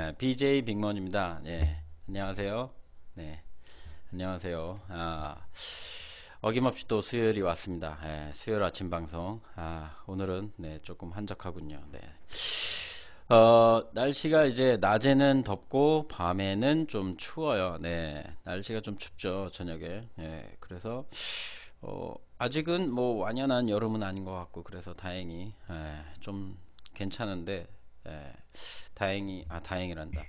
예, BJ 빅먼입니다. 예, 안녕하세요. 네, 안녕하세요. 아, 어김없이 또 수요일이 왔습니다. 예, 수요일 아침 방송. 아, 오늘은 네, 조금 한적하군요. 네. 어, 날씨가 이제 낮에는 덥고 밤에는 좀 추워요. 네. 날씨가 좀 춥죠. 저녁에. 예. 그래서 어, 아직은 뭐 완연한 여름은 아닌 것 같고 그래서 다행히 예, 좀 괜찮은데 예. 다행히 아 다행이란다.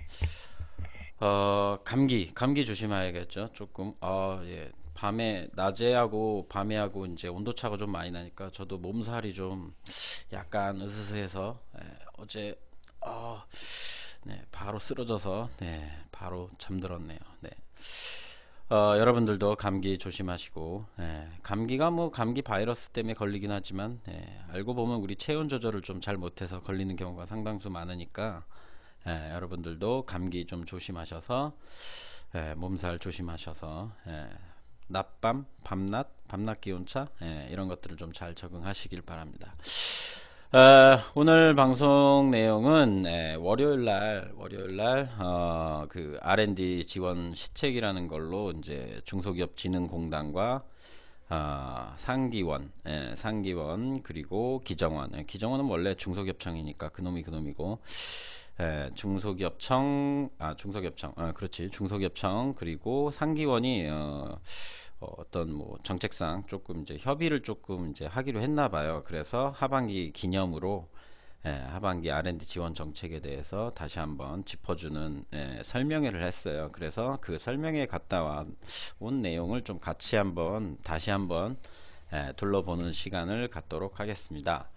어 감기 감기 조심해야겠죠. 조금 어예 밤에 낮에 하고 밤에 하고 이제 온도 차가 좀 많이 나니까 저도 몸살이 좀 약간 으스스해서 예, 어제 어, 네 바로 쓰러져서 네 바로 잠들었네요. 네. 어, 여러분들도 감기 조심하시고 예, 감기가 뭐 감기 바이러스 때문에 걸리긴 하지만 예, 알고 보면 우리 체온 조절을 좀 잘 못해서 걸리는 경우가 상당수 많으니까 예, 여러분들도 감기 좀 조심하셔서 예, 몸살 조심하셔서 예, 낮밤, 밤낮, 밤낮 기온차 예, 이런 것들을 좀 잘 적응하시길 바랍니다. 어, 오늘 방송 내용은 예, 월요일 날 월요일 날그 어, 그 R&D 지원 시책이라는 걸로 이제 중소기업 진흥공단과 어, 상기원, 예, 상기원 그리고 기정원. 예, 기정원은 원래 중소기업청이니까 그놈이 그놈이고 예, 중소기업청 아 중소기업청 아 그렇지 중소기업청 그리고 상기원이 어, 어, 어떤 뭐 정책상 조금 이제 협의를 조금 이제 하기로 했나 봐요. 그래서 하반기 기념으로 예, 하반기 R&D 지원 정책에 대해서 다시 한번 짚어주는 예, 설명회를 했어요. 그래서 그 설명회 에 갔다 온 내용을 좀 같이 한번 다시 한번 예, 둘러보는 시간을 갖도록 하겠습니다.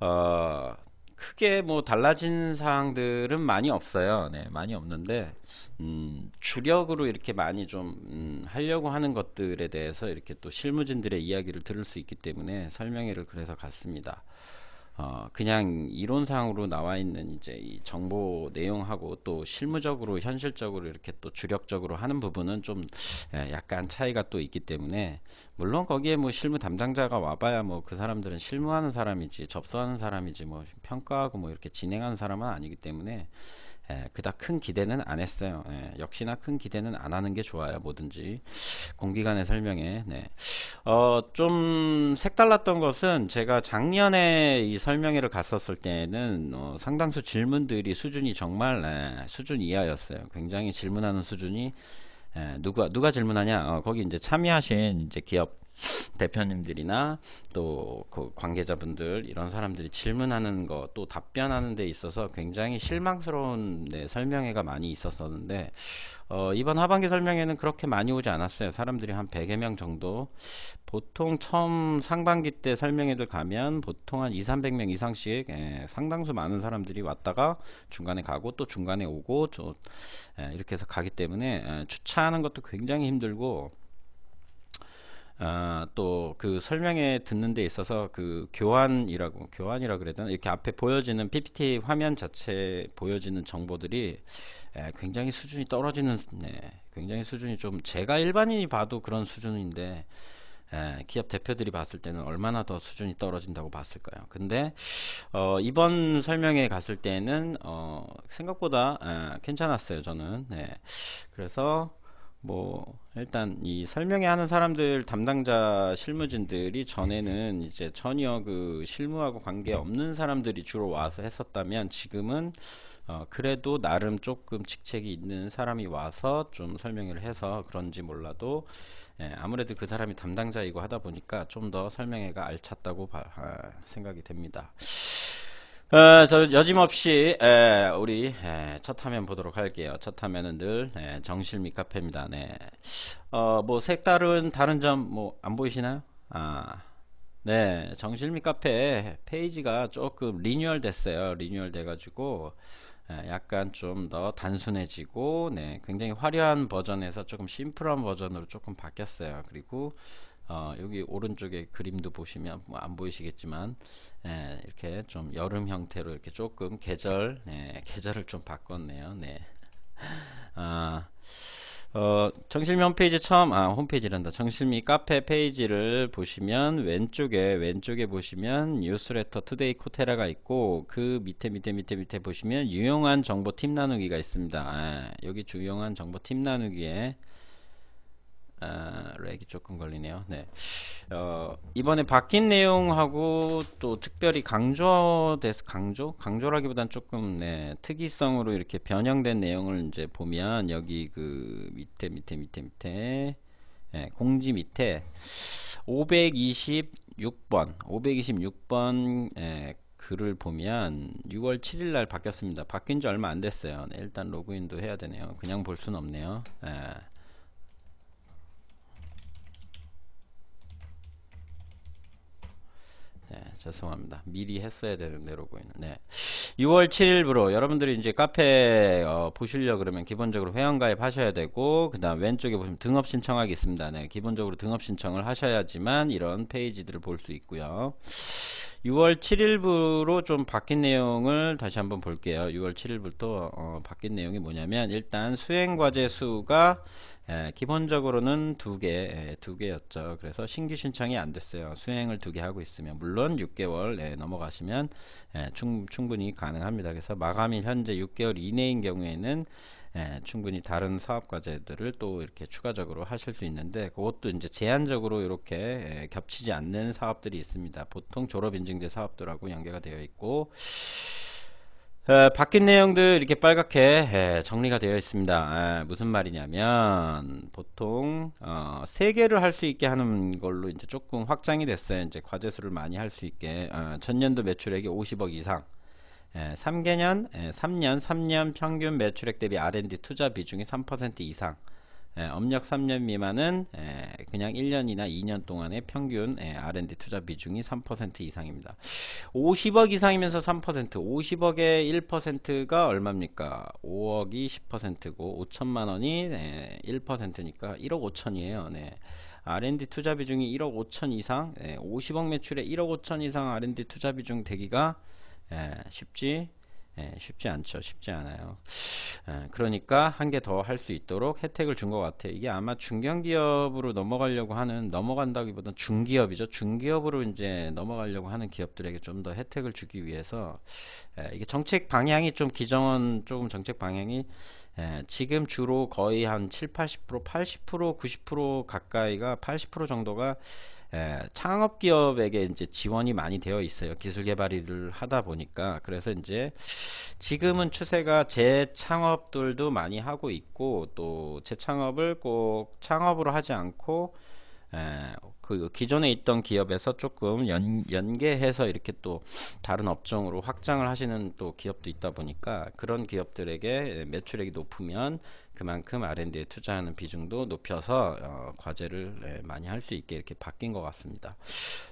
어, 크게 뭐 달라진 사항들은 많이 없어요. 네, 많이 없는데 음, 주력으로 이렇게 많이 좀 음, 하려고 하는 것들에 대해서 이렇게 또 실무진들의 이야기를 들을 수 있기 때문에 설명회를 그래서 갔습니다. 어, 그냥 이론상으로 나와 있는 이제 이 정보 내용하고 또 실무적으로 현실적으로 이렇게 또 주력적으로 하는 부분은 좀 에, 예, 약간 차이가 또 있기 때문에 물론 거기에 뭐 실무 담당자가 와봐야 뭐 그 사람들은 실무하는 사람이지 접수하는 사람이지 뭐 평가하고 뭐 이렇게 진행하는 사람은 아니기 때문에 예, 그닥 큰 기대는 안 했어요. 예, 역시나 큰 기대는 안 하는 게 좋아요. 뭐든지 공기관의 설명에 네. 어, 좀 색달랐던 것은 제가 작년에 이 설명회를 갔었을 때는 어, 상당수 질문들이 수준이 정말 예, 수준 이하였어요. 굉장히 질문하는 수준이 예, 누가 누가 질문하냐? 어, 거기 이제 참여하신 이제 기업 대표님들이나 또 그 관계자분들 이런 사람들이 질문하는 거 또 답변하는 데 있어서 굉장히 실망스러운 네, 설명회가 많이 있었었는데 어, 이번 하반기 설명회는 그렇게 많이 오지 않았어요. 사람들이 한 100여 명 정도. 보통 처음 상반기 때 설명회들 가면 보통 한 2, 300명 이상씩 예, 상당수 많은 사람들이 왔다가 중간에 가고 또 중간에 오고 저, 예, 이렇게 해서 가기 때문에 예, 주차하는 것도 굉장히 힘들고 아, 또 그 설명에 듣는 데 있어서 그 교환이라고 교환이라 그래야 되나 이렇게 앞에 보여지는 PPT 화면 자체 보여지는 정보들이 에, 예, 굉장히 수준이 떨어지는 네, 굉장히 수준이 좀 제가 일반인이 봐도 그런 수준인데 에, 예, 기업 대표들이 봤을 때는 얼마나 더 수준이 떨어진다고 봤을까요? 근데 어, 이번 설명회 갔을 때는 어, 생각보다 에, 예, 괜찮았어요 저는 네. 그래서 뭐 일단 이 설명회 하는 사람들 담당자 실무진들이 전에는 이제 전혀 그 실무하고 관계 없는 사람들이 주로 와서 했었다면 지금은 어 그래도 나름 조금 직책이 있는 사람이 와서 좀 설명회를 해서 그런지 몰라도 예 아무래도 그 사람이 담당자이고 하다 보니까 좀 더 설명회가 알찼다고 바, 아, 생각이 됩니다. 어, 저 여짐없이 에, 우리 에, 첫 화면 보도록 할게요. 첫 화면은 늘 에, 정실미 카페입니다. 네. 어, 뭐 색다른 다른 점 뭐 안 보이시나요? 아, 네. 정실미 카페 페이지가 조금 리뉴얼 됐어요. 리뉴얼 돼가지고 약간 좀 더 단순해지고, 네, 굉장히 화려한 버전에서 조금 심플한 버전으로 조금 바뀌었어요. 그리고 어, 여기 오른쪽에 그림도 보시면 뭐안 보이시겠지만 네, 이렇게 좀 여름 형태로 이렇게 조금 계절 네, 계절을 좀 바꿨네요. 네. 아, 어, 정실미 홈페이지 처음 아 홈페이지란다. 정실미 카페 페이지를 보시면 왼쪽에 왼쪽에 보시면 뉴스레터 투데이 코테라가 있고 그 밑에 밑에 밑에 밑에 보시면 유용한 정보 팀 나누기가 있습니다. 아, 여기 유용한 정보 팀 나누기에 아, 렉이 조금 걸리네요. 네. 어, 이번에 바뀐 내용하고 또 특별히 강조돼서 강조? 강조라기보단 조금, 네, 특이성으로 이렇게 변형된 내용을 이제 보면 여기 그 밑에, 밑에, 밑에, 밑에, 네, 공지 밑에 526번, 526번, 네, 글을 보면 6월 7일 날 바뀌었습니다. 바뀐 지 얼마 안 됐어요. 네, 일단 로그인도 해야 되네요. 그냥 볼 순 없네요. 네. 네, 죄송합니다. 미리 했어야 되는데 로고 있는. 네. 6월 7일부로 여러분들이 이제 카페 어, 보시려 고 그러면 기본적으로 회원 가입하셔야 되고 그다음 왼쪽에 보시면 등업 신청하기 있습니다. 네. 기본적으로 등업 신청을 하셔야지만 이런 페이지들을 볼 수 있고요. 6월 7일부로 좀 바뀐 내용을 다시 한번 볼게요. 6월 7일부터 어, 바뀐 내용이 뭐냐면 일단 수행 과제 수가 예, 기본적으로는 두 개, 예, 두 개였죠. 그래서 신규 신청이 안 됐어요. 수행을 두 개 하고 있으면 물론 6개월 예, 넘어가시면 충, 분히 가능합니다. 그래서 마감일 현재 6개월 이내인 경우에는 예, 충분히 다른 사업 과제들을 또 이렇게 추가적으로 하실 수 있는데 그것도 이제 제한적으로 이렇게 예, 겹치지 않는 사업들이 있습니다. 보통 졸업 인증제 사업들하고 연계가 되어 있고 어, 바뀐 내용들 이렇게 빨갛게 에, 예, 정리가 되어 있습니다. 에, 예, 무슨 말이냐면 보통 어, 세 개를 할 수 있게 하는 걸로 이제 조금 확장이 됐어요. 이제 과제 수를 많이 할 수 있게 어, 전년도 매출액이 50억 이상. 에, 예, 3개년, 에, 3년, 3년 평균 매출액 대비 R&D 투자 비중이 3% 이상. 예, 업력 3년 미만은 예, 그냥 1년이나 2년 동안의 평균 예, R&D 투자 비중이 3% 이상입니다. 50억 이상이면서 3%, 50억의 1%가 얼마입니까? 5억이 10%고 5천만 원이 1%니까 예, 1억 5천이에요. 네. R&D 투자 비중이 1억 5천 이상, 50억 예, 매출에 1억 5천 이상 R&D 투자 비중 되기가 예, 쉽지 예, 쉽지 않죠. 쉽지 않아요. 예, 그러니까 한 개 더 할 수 있도록 혜택을 준 것 같아요. 이게 아마 중견기업으로 넘어가려고 하는 넘어간다기보단 중기업이죠. 중기업으로 이제 넘어가려고 하는 기업들에게 좀 더 혜택을 주기 위해서 예, 이게 정책 방향이 좀 기정은 조금 정책 방향이 예, 지금 주로 거의 한 7, 80%, 80%, 90% 가까이가 80% 정도가 예, 창업 기업에게 이제 지원이 많이 되어 있어요. 기술 개발 을 하다 보니까. 그래서 이제 지금은 추세가 재창업들도 많이 하고 있고 또 재창업을 꼭 창업으로 하지 않고 예, 그 기존에 있던 기업에서 조금 연, 연계해서 이렇게 또 다른 업종으로 확장을 하시는 또 기업도 있다 보니까 그런 기업들에게 예, 매출액이 높으면 그만큼 R&D에 투자하는 비중도 높여서 어, 과제를 네, 많이 할 수 있게 이렇게 바뀐 것 같습니다.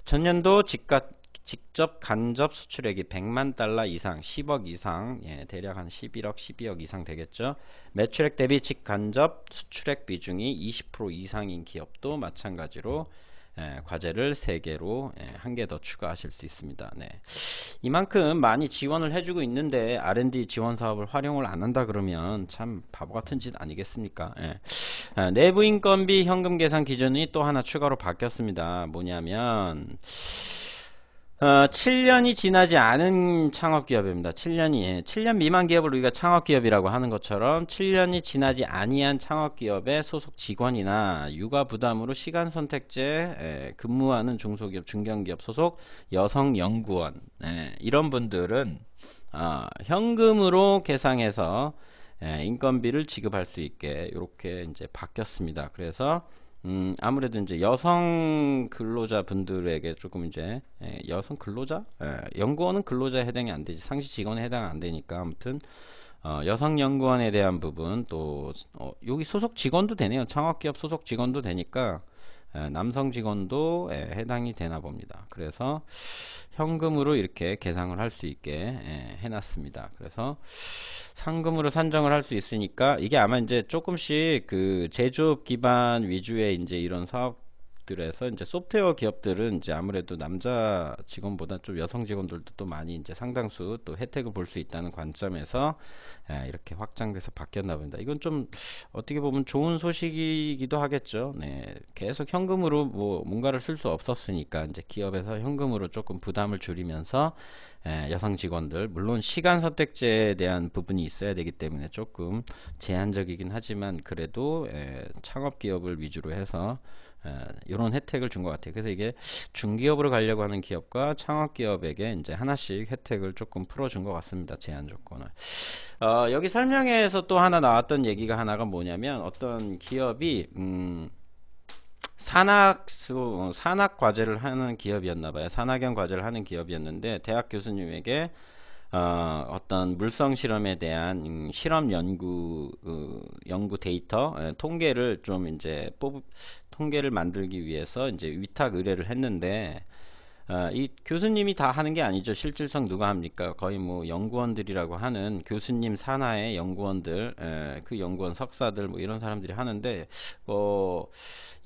전년도 집값 직접 간접 수출액이 100만 달러 이상, 10억 이상, 예, 대략 한 11억, 12억 이상 되겠죠. 매출액 대비 직간접 수출액 비중이 20% 이상인 기업도 마찬가지로 예, 과제를 3개로 예, 한 개 더 추가하실 수 있습니다. 네. 이만큼 많이 지원을 해주고 있는데 R&D 지원 사업을 활용을 안 한다 그러면 참 바보 같은 짓 아니겠습니까? 예. 아, 내부 인건비 현금 계산 기준이 또 하나 추가로 바뀌었습니다. 뭐냐면 어, 7년이 지나지 않은 창업기업입니다. 7년이 예, 7년 미만 기업을 우리가 창업기업이라고 하는 것처럼 7년이 지나지 아니한 창업기업의 소속 직원이나 육아 부담으로 시간 선택제 예, 근무하는 중소기업, 중견기업 소속 여성 연구원 예, 이런 분들은 어, 현금으로 계상해서 예, 인건비를 지급할 수 있게 이렇게 이제 바뀌었습니다. 그래서 음, 아무래도 이제 여성 근로자 분들에게 조금 이제 예, 여성 근로자 예, 연구원은 근로자에 해당이 안 되지 상시 직원에 해당 안 되니까 아무튼 어, 여성 연구원에 대한 부분 또 어, 여기 소속 직원도 되네요 창업기업 소속 직원도 되니까 예, 남성 직원도 예, 해당이 되나 봅니다. 그래서 현금으로 이렇게 계상을 할 수 있게 예, 해놨습니다. 그래서 상금으로 산정을 할 수 있으니까 이게 아마 이제 조금씩 그 제조업 기반 위주의 이제 이런 사업 기업들에서 이제 소프트웨어 기업들은 이제 아무래도 남자 직원보다 좀 여성 직원들도 또 많이 이제 상당수 또 혜택을 볼 수 있다는 관점에서 예, 이렇게 확장돼서 바뀌었나 봅니다. 이건 좀 어떻게 보면 좋은 소식이기도 하겠죠. 네, 계속 현금으로 뭐 뭔가를 쓸 수 없었으니까 이제 기업에서 현금으로 조금 부담을 줄이면서 예, 여성 직원들 물론 시간 선택제에 대한 부분이 있어야 되기 때문에 조금 제한적이긴 하지만 그래도 예, 창업 기업을 위주로 해서 이런 예, 혜택을 준 것 같아요. 그래서 이게 중기업으로 가려고 하는 기업과 창업기업에게 이제 하나씩 혜택을 조금 풀어준 것 같습니다. 제한 조건을. 어, 여기 설명에서또 하나 나왔던 얘기가 하나가 뭐냐면 어떤 기업이 음, 산악 수, 어, 산악 과제를 하는 기업이었나 봐요. 산학형 과제를 하는 기업이었는데 대학 교수님에게 어, 어떤 물성 실험에 대한 음, 실험 연구 어, 연구 데이터 에, 예, 통계를 좀 이제 뽑 통계를 만들기 위해서 이제 위탁 의뢰를 했는데 어, 이 교수님이 다 하는 게 아니죠. 실질성 누가 합니까? 거의 뭐 연구원들이라고 하는 교수님 산하의 연구원들, 에, 그 연구원 석사들 뭐 이런 사람들이 하는데 어,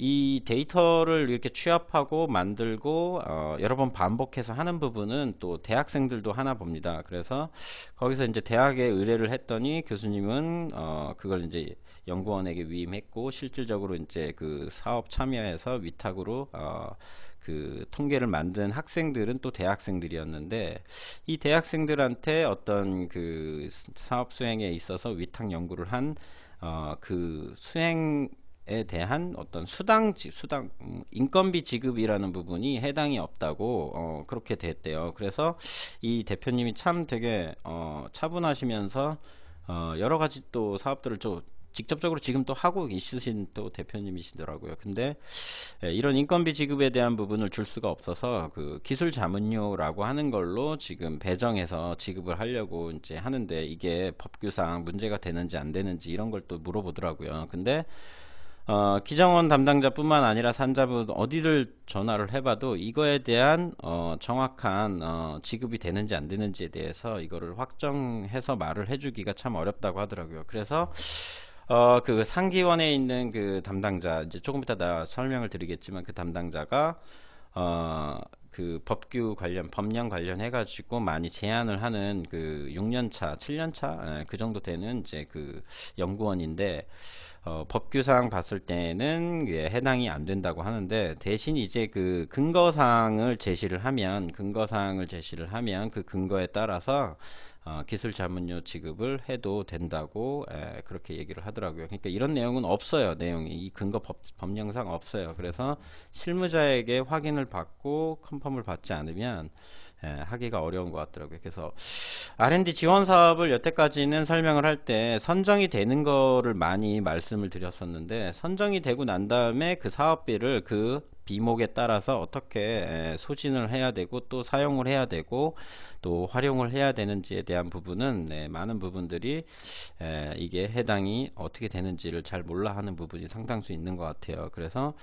이 데이터를 이렇게 취합하고 만들고 어, 여러 번 반복해서 하는 부분은 또 대학생들도 하나 봅니다. 그래서 거기서 이제 대학에 의뢰를 했더니 교수님은 어, 그걸 이제 연구원에게 위임했고 실질적으로 이제 그 사업 참여해서 위탁으로 어, 그 통계를 만든 학생들은 또 대학생들이었는데 이 대학생들한테 어떤 그 사업 수행에 있어서 위탁 연구를 한 어, 그 수행 에 대한 어떤 수당 수당 음, 인건비 지급이라는 부분이 해당이 없다고 어, 그렇게 됐대요. 그래서 이 대표님이 참 되게 어, 차분하시면서 어, 여러 가지 또 사업들을 좀 직접적으로 지금 또 하고 있으신 또 대표님이시더라고요. 근데 예, 이런 인건비 지급에 대한 부분을 줄 수가 없어서 그 기술 자문료라고 하는 걸로 지금 배정해서 지급을 하려고 이제 하는데 이게 법규상 문제가 되는지 안 되는지 이런 걸 또 물어보더라고요. 근데 어, 기정원 담당자뿐만 아니라 산자부 어디를 전화를 해봐도 이거에 대한 어, 정확한 어, 지급이 되는지 안 되는지에 대해서 이거를 확정해서 말을 해주기가 참 어렵다고 하더라고요. 그래서 어, 그 상기원에 있는 그 담당자 이제 조금 이따 다 설명을 드리겠지만 그 담당자가 어, 그 법규 관련 법령 관련해 가지고 많이 제안을 하는 그 6년차, 7년차 에, 예, 그 정도 되는 이제 그 연구원인데. 어, 법규상 봤을 때는 예, 해당이 안 된다고 하는데 대신 이제 그 근거사항을 제시를 하면 근거사항을 제시를 하면 그 근거에 따라서 어, 기술 자문료 지급을 해도 된다고 에, 예, 그렇게 얘기를 하더라고요. 그러니까 이런 내용은 없어요. 내용이 이 근거 법, 법령상 없어요. 그래서 실무자에게 확인을 받고 컨펌을 받지 않으면 예, 하기가 어려운 것 같더라고요. 그래서 R&D 지원 사업을 여태까지는 설명을 할 때 선정이 되는 거를 많이 말씀을 드렸었는데 선정이 되고 난 다음에 그 사업비를 그 비목에 따라서 어떻게 예, 소진을 해야 되고 또 사용을 해야 되고 또 활용을 해야 되는지에 대한 부분은 네, 많은 부분들이 에, 예, 이게 해당이 어떻게 되는지를 잘 몰라 하는 부분이 상당수 있는 것 같아요. 그래서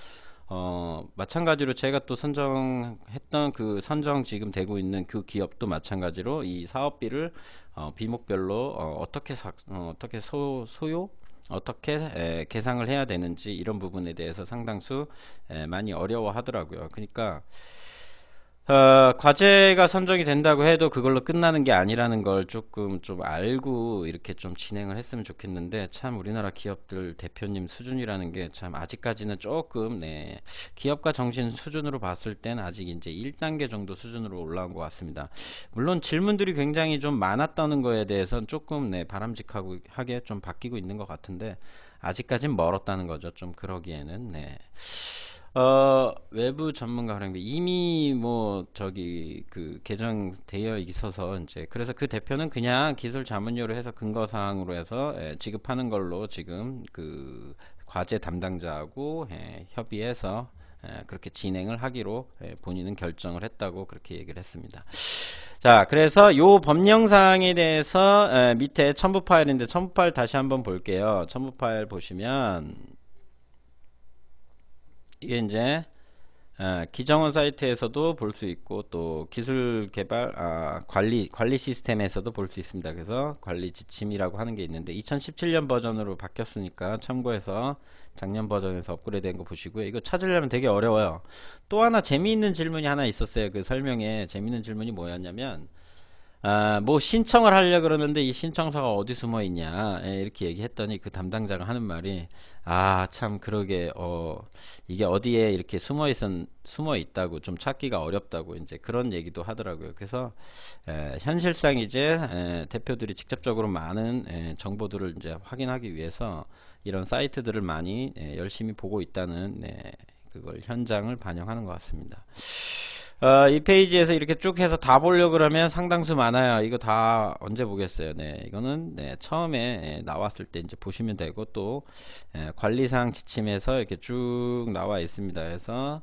어, 마찬가지로 제가 또 선정했던 그 선정 지금 되고 있는 그 기업도 마찬가지로 이 사업비를 어, 비목별로 어, 어떻게 사, 어, 어떻게 소, 소요 어떻게 에, 계상을 해야 되는지 이런 부분에 대해서 상당수 에, 많이 어려워하더라고요. 그러니까 어, 과제가 선정이 된다고 해도 그걸로 끝나는 게 아니라는 걸 조금 좀 알고 이렇게 좀 진행을 했으면 좋겠는데 참 우리나라 기업들 대표님 수준이라는 게 참 아직까지는 조금 네기업과 정신 수준으로 봤을 땐 아직 이제 1단계 정도 수준으로 올라온 것 같습니다. 물론 질문들이 굉장히 좀 많았다는 거에 대해서는 조금 네 바람직하고 하게 좀 바뀌고 있는 것 같은데 아직까진 멀었다는 거죠. 좀 그러기에는 네. 어, 외부 전문가 활용비 이미 뭐 저기 그 개정되어 있어서 이제 그래서 그 대표는 그냥 기술 자문료로 해서 근거 사항으로 해서 예, 지급하는 걸로 지금 그 과제 담당자하고 예, 협의해서 예, 그렇게 진행을 하기로 예, 본인은 결정을 했다고 그렇게 얘기를 했습니다. 자 그래서 요 법령사항에 대해서 예, 밑에 첨부 파일인데 첨부 파일 다시 한번 볼게요. 첨부 파일 보시면 이게 이제 아, 기정원 사이트에서도 볼 수 있고 또 기술 개발 아, 관리 관리 시스템에서도 볼 수 있습니다. 그래서 관리 지침이라고 하는 게 있는데 2017년 버전으로 바뀌었으니까 참고해서 작년 버전에서 업그레이드된 거 보시고요. 이거 찾으려면 되게 어려워요. 또 하나 재미있는 질문이 하나 있었어요. 그 설명에 재미있는 질문이 뭐였냐면 아, 뭐 신청을 하려 그러는데 이 신청서가 어디 숨어 있냐 에, 예, 이렇게 얘기했더니 그 담당자가 하는 말이 아 참 그러게 어 이게 어디에 이렇게 숨어 있은 숨어 있다고 좀 찾기가 어렵다고 이제 그런 얘기도 하더라고요. 그래서 에, 예, 현실상 이제 에, 예, 대표들이 직접적으로 많은 에, 정보들을 이제 확인하기 위해서 이런 사이트들을 많이 에, 열심히 보고 있다는 네, 그걸 현장을 반영하는 것 같습니다. 어, 이 페이지에서 이렇게 쭉 해서 다 보려고 그러면 상당수 많아요. 이거 다 언제 보겠어요. 네, 이거는 네, 처음에 예, 나왔을 때 이제 보시면 되고 또 예, 관리사항 지침에서 이렇게 쭉 나와 있습니다. 그래서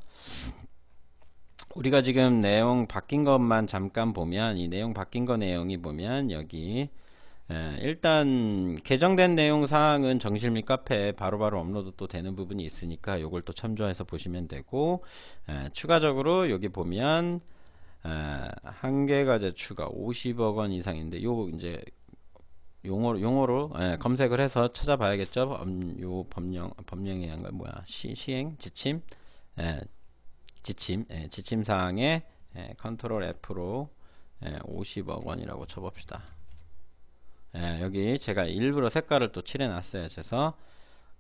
우리가 지금 내용 바뀐 것만 잠깐 보면 이 내용 바뀐 거 내용이 보면 여기 예, 일단 개정된 내용 사항은 정실 및 카페에 바로바로 업로드 또 되는 부분이 있으니까 요걸 또 참조해서 보시면 되고 예, 추가적으로 여기 보면 예, 한개 가제 추가 50억 원 이상인데 요 이제 용어 용어로 예, 검색을 해서 찾아봐야겠죠. 음, 요 법령 법령에 한걸 뭐야 시, 시행 지침 예, 지침 예, 지침 사항에 예, 컨트롤 F로 예, 50억 원이라고 쳐봅시다. 예, 여기 제가 일부러 색깔을 또 칠해놨어요. 그래서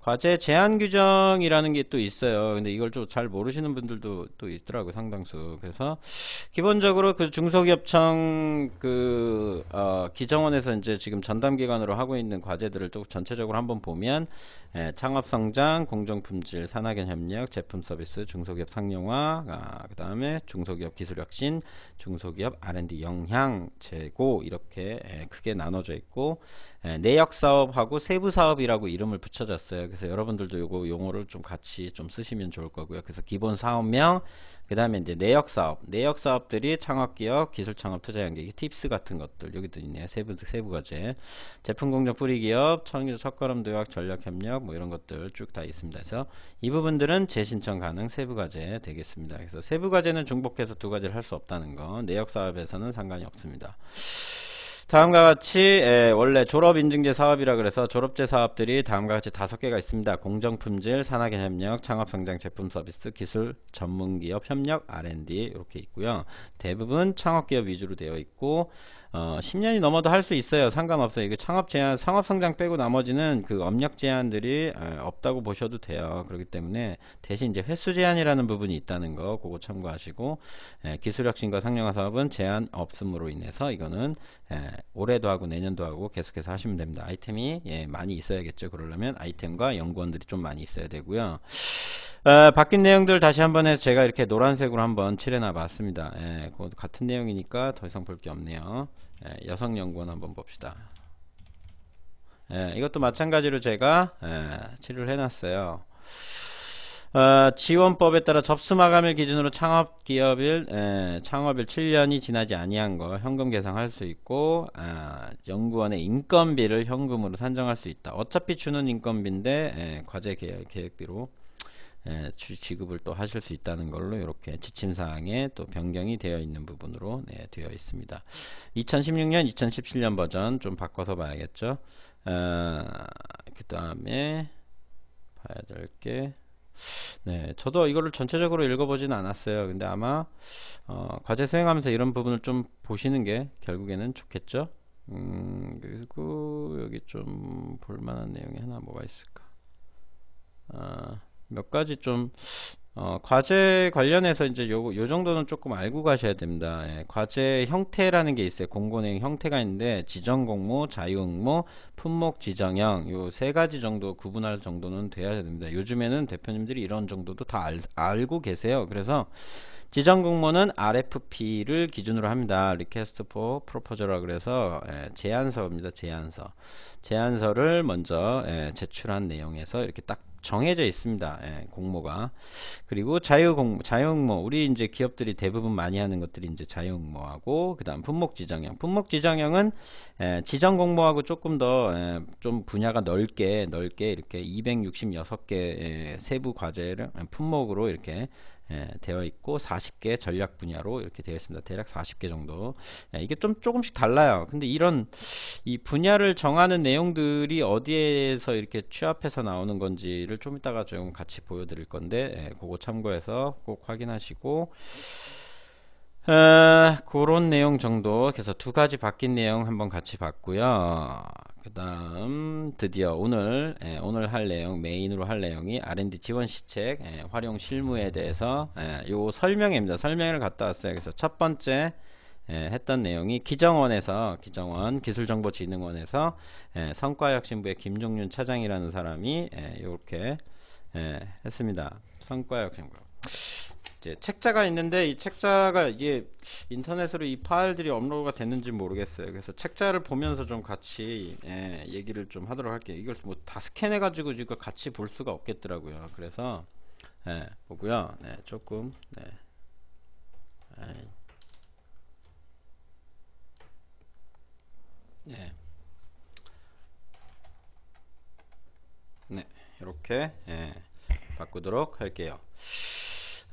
과제 제한 규정이라는 게 또 있어요. 근데 이걸 좀 잘 모르시는 분들도 또 있더라고요. 상당수. 그래서 기본적으로 그 중소기업청 그 어, 기정원에서 이제 지금 전담 기관으로 하고 있는 과제들을 또 전체적으로 한번 보면 예, 창업 성장, 공정 품질, 산학연 협력, 제품 서비스, 중소기업 상용화, 아, 그다음에 중소기업 기술 혁신, 중소기업 R&D 영향 제고 이렇게 크게 나눠져 있고 내역 사업하고 세부 사업이라고 이름을 붙여졌어요. 그래서 여러분들도 요거 용어를 좀 같이 좀 쓰시면 좋을 거고요. 그래서 기본 사업명 그다음에 이제 내역 사업. 내역 사업들이 창업 기업, 기술 창업 투자 연계, 팁스 같은 것들 여기도 있네요. 세부 세부 과제. 제품 공정 뿌리 기업, 청일 첫걸음 도약 전략 협력 뭐 이런 것들 쭉 다 있습니다. 그래서 이 부분들은 재신청 가능 세부 과제 되겠습니다. 그래서 세부 과제는 중복해서 두 가지를 할 수 없다는 거. 내역 사업에서는 상관이 없습니다. 다음과 같이 예, 원래 졸업인증제 사업이라 그래서 졸업제 사업들이 다음과 같이 다섯 개가 있습니다. 공정품질, 산하개념력, 창업성장 제품서비스, 기술, 전문기업, 협력, R&D 이렇게 있고요. 대부분 창업기업 위주로 되어 있고 어, 10년이 넘어도 할 수 있어요. 상관없어요. 이게 창업 제한, 상업 성장 빼고 나머지는 그 업력 제한들이 없다고 보셔도 돼요. 그렇기 때문에 대신 이제 횟수 제한이라는 부분이 있다는 거, 그거 참고하시고 예, 기술혁신과 상용화 사업은 제한 없음으로 인해서 이거는 예, 올해도 하고 내년도 하고 계속해서 하시면 됩니다. 아이템이 예, 많이 있어야겠죠. 그러려면 아이템과 연구원들이 좀 많이 있어야 되고요. 어, 바뀐 내용들 다시 한번 해서 제가 이렇게 노란색으로 한번 칠해놔 봤습니다. 예, 같은 내용이니까 더 이상 볼 게 없네요. 예, 여성 연구원 한번 봅시다. 예, 이것도 마찬가지로 제가 예, 치료를 해놨어요. 어, 지원법에 따라 접수 마감일 기준으로 창업 기업일 에, 예, 창업일 7년이 지나지 아니한 거 현금 계상할 수 있고 아, 연구원의 인건비를 현금으로 산정할 수 있다. 어차피 주는 인건비인데 에, 예, 과제 계획, 계획비로 예, 지급을 또 하실 수 있다는 걸로 이렇게 지침사항에 또 변경이 되어 있는 부분으로 네, 되어 있습니다. 2016년, 2017년 버전 좀 바꿔서 봐야겠죠. 어, 그 다음에 봐야 될게 네, 저도 이거를 전체적으로 읽어보진 않았어요. 근데 아마 어, 과제 수행하면서 이런 부분을 좀 보시는 게 결국에는 좋겠죠. 음, 그리고 여기 좀 볼만한 내용이 하나 뭐가 있을까? 어, 몇 가지 좀 어, 과제 관련해서 이제 요, 요 정도는 조금 알고 가셔야 됩니다. 예, 과제 형태라는 게 있어요. 공고행 형태가 있는데 지정 공모, 자유 공모 품목 지정형 요 세 가지 정도 구분할 정도는 돼야 됩니다. 요즘에는 대표님들이 이런 정도도 다 알, 알고 계세요. 그래서 지정 공모는 RFP를 기준으로 합니다. 리퀘스트 포 프로포저라 그래서 예, 제안서입니다. 제안서. 제안서를 먼저 예, 제출한 내용에서 이렇게 딱 정해져 있습니다. 예, 공모가. 그리고 자유공 자유공모. 우리 이제 기업들이 대부분 많이 하는 것들이 이제 자유공모하고 그다음 품목 지정형. 품목 지정형은 예, 지정 공모하고 조금 더좀 예, 분야가 넓게 넓게 이렇게 266개의 예, 세부 과제를 예, 품목으로 이렇게 예, 되어 있고 40개 전략 분야로 이렇게 되어 있습니다. 대략 40개 정도. 예, 이게 좀 조금씩 달라요. 근데 이런 이 분야를 정하는 내용들이 어디에서 이렇게 취합해서 나오는 건지를 좀 이따가 좀 같이 보여드릴 건데 예, 그거 참고해서 꼭 확인하시고 어, 그런 내용 정도 그래서 두 가지 바뀐 내용 한번 같이 봤고요 그다음 드디어 오늘 예, 오늘 할 내용 메인으로 할 내용이 R&D 지원 시책 예, 활용 실무에 대해서 예, 요 설명입니다. 설명을 갔다 왔어요. 그래서 첫 번째 예, 했던 내용이 기정원에서 기정원 기술정보진흥원에서 예, 성과혁신부의 김종윤 차장이라는 사람이 이렇게 예, 했습니다. 성과혁신부 이제 책자가 있는데 이 책자가 이게 인터넷으로 이 파일들이 업로드가 됐는지 모르겠어요. 그래서 책자를 보면서 좀 같이 예, 얘기를 좀 하도록 할게요. 이걸 뭐다 스캔해 가지고 이거 같이 볼 수가 없겠더라고요. 그래서 예, 보고요. 네, 조금 네. 예. 네. 네, 이렇게 예, 바꾸도록 할게요.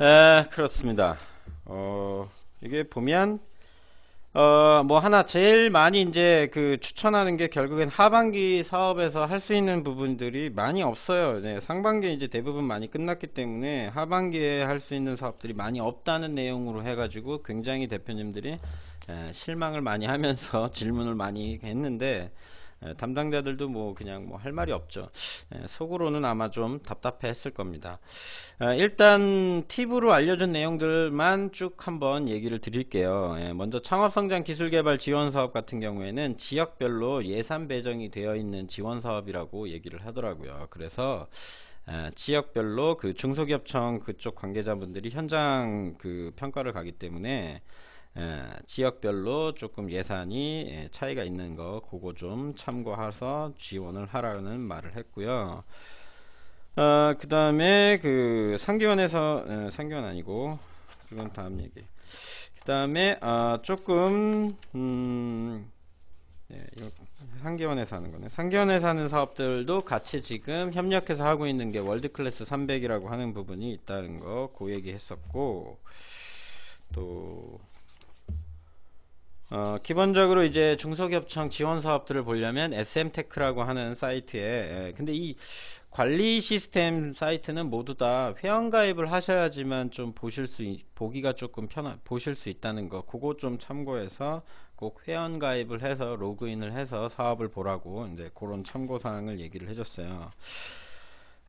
에, 그렇습니다. 어, 이게 보면 어, 뭐 하나 제일 많이 이제 그 추천하는 게 결국엔 하반기 사업에서 할 수 있는 부분들이 많이 없어요. 네, 상반기에 이제 대부분 많이 끝났기 때문에 하반기에 할 수 있는 사업들이 많이 없다는 내용으로 해가지고 굉장히 대표님들이 에, 실망을 많이 하면서 질문을 많이 했는데 예, 담당자들도 뭐 그냥 뭐 할 말이 없죠. 예, 속으로는 아마 좀 답답해했을 겁니다. 아, 일단 팁으로 알려준 내용들만 쭉 한번 얘기를 드릴게요. 예, 먼저 창업성장 기술개발 지원 사업 같은 경우에는 지역별로 예산 배정이 되어 있는 지원 사업이라고 얘기를 하더라고요. 그래서 아, 지역별로 그 중소기업청 그쪽 관계자분들이 현장 그 평가를 가기 때문에 예, 지역별로 조금 예산이 예, 차이가 있는 거 그거 좀 참고해서 지원을 하라는 말을 했고요. 어, 그 다음에 그 상기원에서 예, 상기원 아니고 그건 다음 얘기. 그 다음에 아, 조금 음, 예, 상기원에서 하는 거네. 상기원에서 하는 사업들도 같이 지금 협력해서 하고 있는 게 월드클래스 300이라고 하는 부분이 있다는 거, 그 얘기 했었고, 또, 어, 기본적으로 이제 중소기업청 지원 사업들을 보려면 SM테크라고 하는 사이트에 예, 근데 이 관리 시스템 사이트는 모두 다 회원 가입을 하셔야지만 좀 보실 수 보기가 조금 편하 보실 수 있다는 거 그거 좀 참고해서 꼭 회원 가입을 해서 로그인을 해서 사업을 보라고 이제 그런 참고 사항을 얘기를 해줬어요.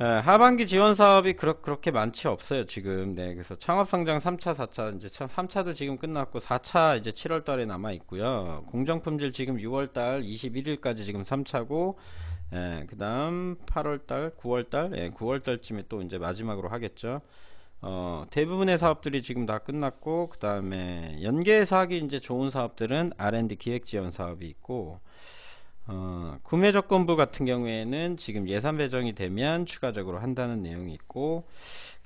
예, 하반기 지원 사업이 그렇, 그렇게 많지 없어요, 지금. 네, 그래서 창업성장 3차, 4차, 이제 3차도 지금 끝났고, 4차 이제 7월 달에 남아있고요. 공정품질 지금 6월 달 21일까지 지금 3차고, 예, 그 다음 8월 달, 9월 달, 예, 9월 달쯤에 또 이제 마지막으로 하겠죠. 어, 대부분의 사업들이 지금 다 끝났고, 그 다음에 연계해서 하기 이제 좋은 사업들은 R&D 기획 지원 사업이 있고, 어, 구매 조건부 같은 경우에는 지금 예산 배정이 되면 추가적으로 한다는 내용이 있고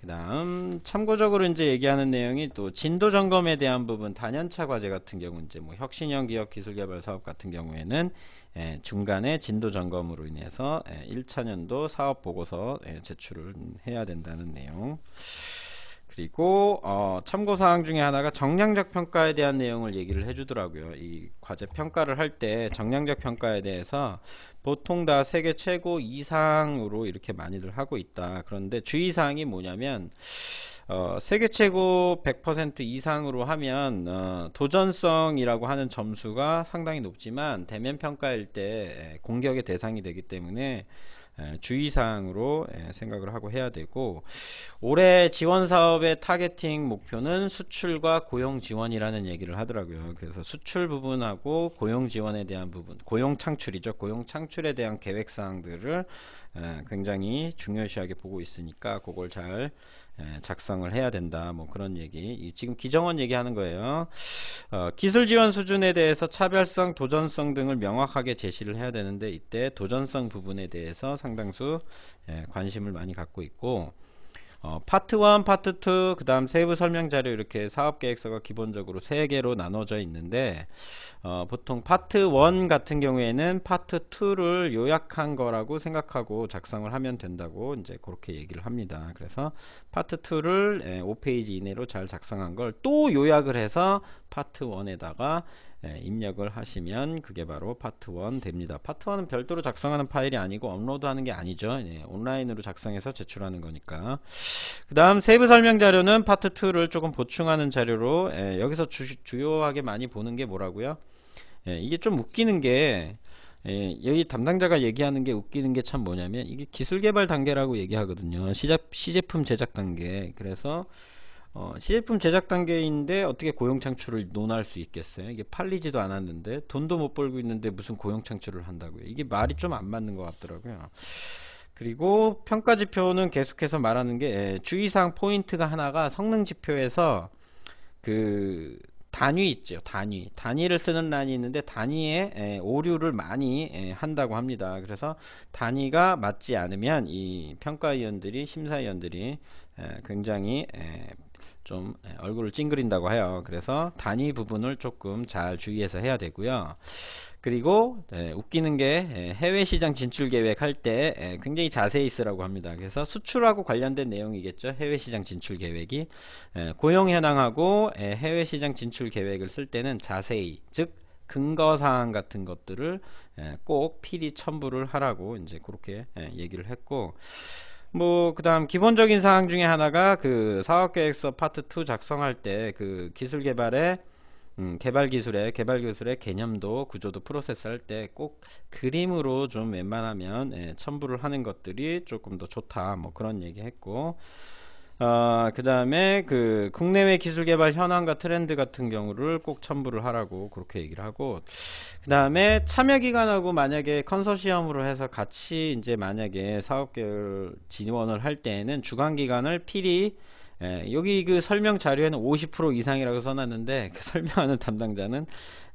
그 다음 참고적으로 이제 얘기하는 내용이 또 진도 점검에 대한 부분 단연차 과제 같은 경우 이제 뭐 혁신형 기업 기술 개발 사업 같은 경우에는 예, 중간에 진도 점검으로 인해서 예, 1차 년도 사업 보고서 예, 제출을 해야 된다는 내용 그리고 어, 참고사항 중에 하나가 정량적 평가에 대한 내용을 얘기를 해주더라고요. 이 과제 평가를 할 때 정량적 평가에 대해서 보통 다 세계 최고 이상으로 이렇게 많이들 하고 있다. 그런데 주의사항이 뭐냐면 어, 세계 최고 100% 이상으로 하면 어, 도전성이라고 하는 점수가 상당히 높지만 대면 평가일 때 공격의 대상이 되기 때문에 예, 주의사항으로 예, 생각을 하고 해야 되고 올해 지원사업의 타겟팅 목표는 수출과 고용지원이라는 얘기를 하더라고요. 그래서 수출 부분하고 고용지원에 대한 부분 고용창출이죠. 고용창출에 대한 계획사항들을 예, 굉장히 중요시하게 보고 있으니까 그걸 잘 예, 작성을 해야 된다 뭐 그런 얘기 지금 기정원 얘기하는 거예요 어, 기술 지원 수준에 대해서 차별성 도전성 등을 명확하게 제시를 해야 되는데 이때 도전성 부분에 대해서 상당수 예, 관심을 많이 갖고 있고 어, 파트 1, 파트 2, 그 다음 세부 설명 자료 이렇게 사업 계획서가 기본적으로 세개로 나눠져 있는데, 어, 보통 파트 1 같은 경우에는 파트 2를 요약한 거라고 생각하고 작성을 하면 된다고 이제 그렇게 얘기를 합니다. 그래서 파트 2를 예, 5페이지 이내로 잘 작성한 걸 또 요약을 해서 파트 1에다가 예, 입력을 하시면 그게 바로 파트 1 됩니다. 파트 1은 별도로 작성하는 파일이 아니고 업로드하는 게 아니죠. 예, 온라인으로 작성해서 제출하는 거니까. 그 다음 세부 설명 자료는 파트 2를 조금 보충하는 자료로 예, 여기서 주, 요하게 많이 보는 게 뭐라고요? 예, 이게 좀 웃기는 게 예, 여기 담당자가 얘기하는 게 웃기는 게 참 뭐냐면 이게 기술 개발 단계라고 얘기하거든요. 시작, 시제품 제작 단계. 그래서 어, 시제품 제작 단계인데 어떻게 고용 창출을 논할 수 있겠어요? 이게 팔리지도 않았는데 돈도 못 벌고 있는데 무슨 고용 창출을 한다고요? 이게 말이 좀 안 맞는 것 같더라고요. 그리고 평가 지표는 계속해서 말하는 게 예, 주의사항 포인트가 하나가 성능 지표에서 그 단위 있죠 단위 단위를 쓰는 란이 있는데 단위에 예, 오류를 많이 예, 한다고 합니다 그래서 단위가 맞지 않으면 이 평가위원들이 심사위원들이 굉장히 좀 예, 얼굴을 찡그린다고 해요. 그래서 단위 부분을 조금 잘 주의해서 해야 되고요. 그리고 예, 웃기는 게 예, 해외 시장 진출 계획 할때 예, 굉장히 자세히 쓰라고 합니다. 그래서 수출하고 관련된 내용이겠죠. 해외 시장 진출 계획이 고용 현황하고 해외 시장 진출 계획을 쓸 때는 자세히 즉 근거 사항 같은 것들을 꼭 필히 첨부를 하라고 이제 그렇게 얘기를 했고 뭐 그다음 기본적인 사항 중에 하나가 그 사업계획서 파트 2 작성할 때 그 기술 개발에 음, 개발 기술에 개발 기술의 개념도 구조도 프로세스 할 때 꼭 그림으로 좀 웬만하면 예, 첨부를 하는 것들이 조금 더 좋다 뭐 그런 얘기 했고 어, 그 다음에 그 국내외 기술 개발 현황과 트렌드 같은 경우를 꼭 첨부를 하라고 그렇게 얘기를 하고 그 다음에 참여 기관하고 만약에 컨소시엄으로 해서 같이 이제 만약에 사업 계획 진원을할 때에는 주관 기관을 필히 예, 여기 그 설명 자료에는 50% 이상이라고 써놨는데 그 설명하는 담당자는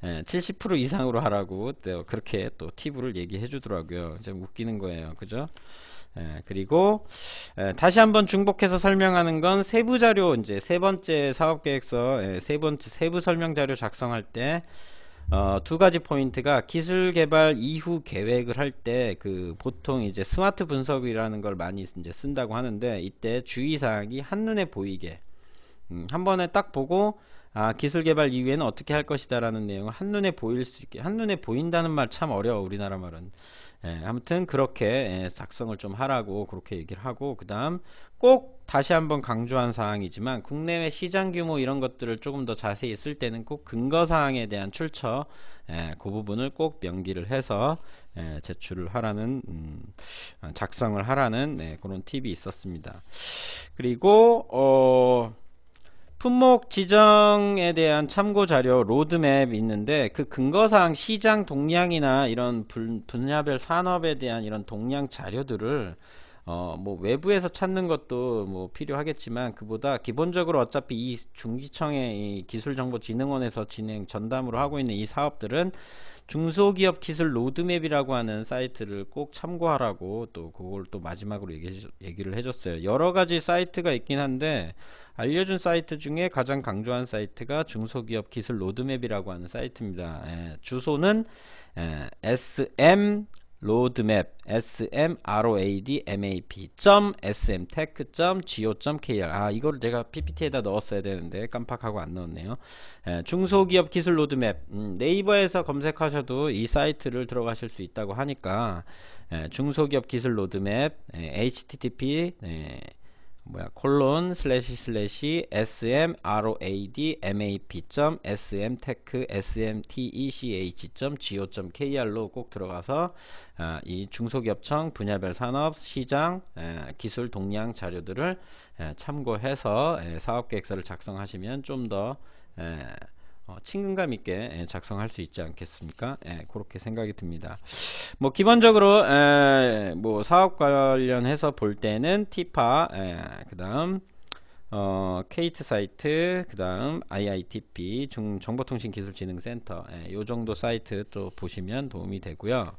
예, 70% 이상으로 하라고 또 그렇게 또 팁을 얘기해 주더라고요. 좀 웃기는 거예요. 그죠? 예, 그리고 예, 다시 한번 중복해서 설명하는 건 세부 자료 이제 세 번째 사업 계획서 예, 세 번째 세부 설명 자료 작성할 때두 어, 가지 포인트가 기술 개발 이후 계획을 할 때 그 보통 이제 스마트 분석이라는 걸 많이 이제 쓴다고 하는데 이때 주의 사항이 한눈에 보이게 음, 한 번에 딱 보고 아, 기술 개발 이후에는 어떻게 할 것이다라는 내용을 한눈에 보일 수 있게 한눈에 보인다는 말 참 어려워 우리나라 말은 예, 아무튼 그렇게 예, 작성을 좀 하라고 그렇게 얘기를 하고 그 다음 꼭 다시 한번 강조한 사항이지만 국내외 시장 규모 이런 것들을 조금 더 자세히 쓸 때는 꼭 근거 사항에 대한 출처 예, 그 부분을 꼭 명기를 해서 예, 제출을 하라는 음, 작성을 하라는 네, 그런 팁이 있었습니다. 그리고 어 품목 지정에 대한 참고 자료 로드맵 있는데 그 근거상 시장 동향이나 이런 분야별 산업에 대한 이런 동향 자료들을 어, 뭐 외부에서 찾는 것도 뭐 필요하겠지만 그보다 기본적으로 어차피 이 중기청의 이 기술정보진흥원에서 진행 전담으로 하고 있는 이 사업들은 중소기업 기술 로드맵이라고 하는 사이트를 꼭 참고하라고 또 그걸 또 마지막으로 얘기, 얘기를 해줬어요. 여러 가지 사이트가 있긴 한데 알려준 사이트 중에 가장 강조한 사이트가 중소기업 기술 로드맵이라고 하는 사이트입니다. 예, 주소는 예, sm 로드맵 smrodmap.smtech.go.kr a 아 이거를 제가 ppt에다 넣었어야 되는데 깜빡하고 안 넣었네요 에, 예, 중소기업 기술 로드맵 음, 네이버에서 검색하셔도 이 사이트를 들어가실 수 있다고 하니까 에, 예, 중소기업 기술 로드맵 에, 예, http 에, 뭐야 콜론 슬래시 슬래시 smroad.map.smtech.smtech.go.kr로 꼭 들어가서 어, 이 중소기업청 분야별 산업 시장 에, 아, 기술 동향 자료들을 에, 아, 참고해서 에, 예, 사업계획서를 작성하시면 좀더 예, 어, 친근감 있게 예, 작성할 수 있지 않겠습니까? 예, 그렇게 생각이 듭니다. 뭐 기본적으로 에, 예, 뭐 사업 관련해서 볼 때는 티파, 예, 그다음 어, 케이트 사이트, 그다음 IITP 중 정보통신기술진흥센터 예, 요 정도 사이트 또 보시면 도움이 되고요.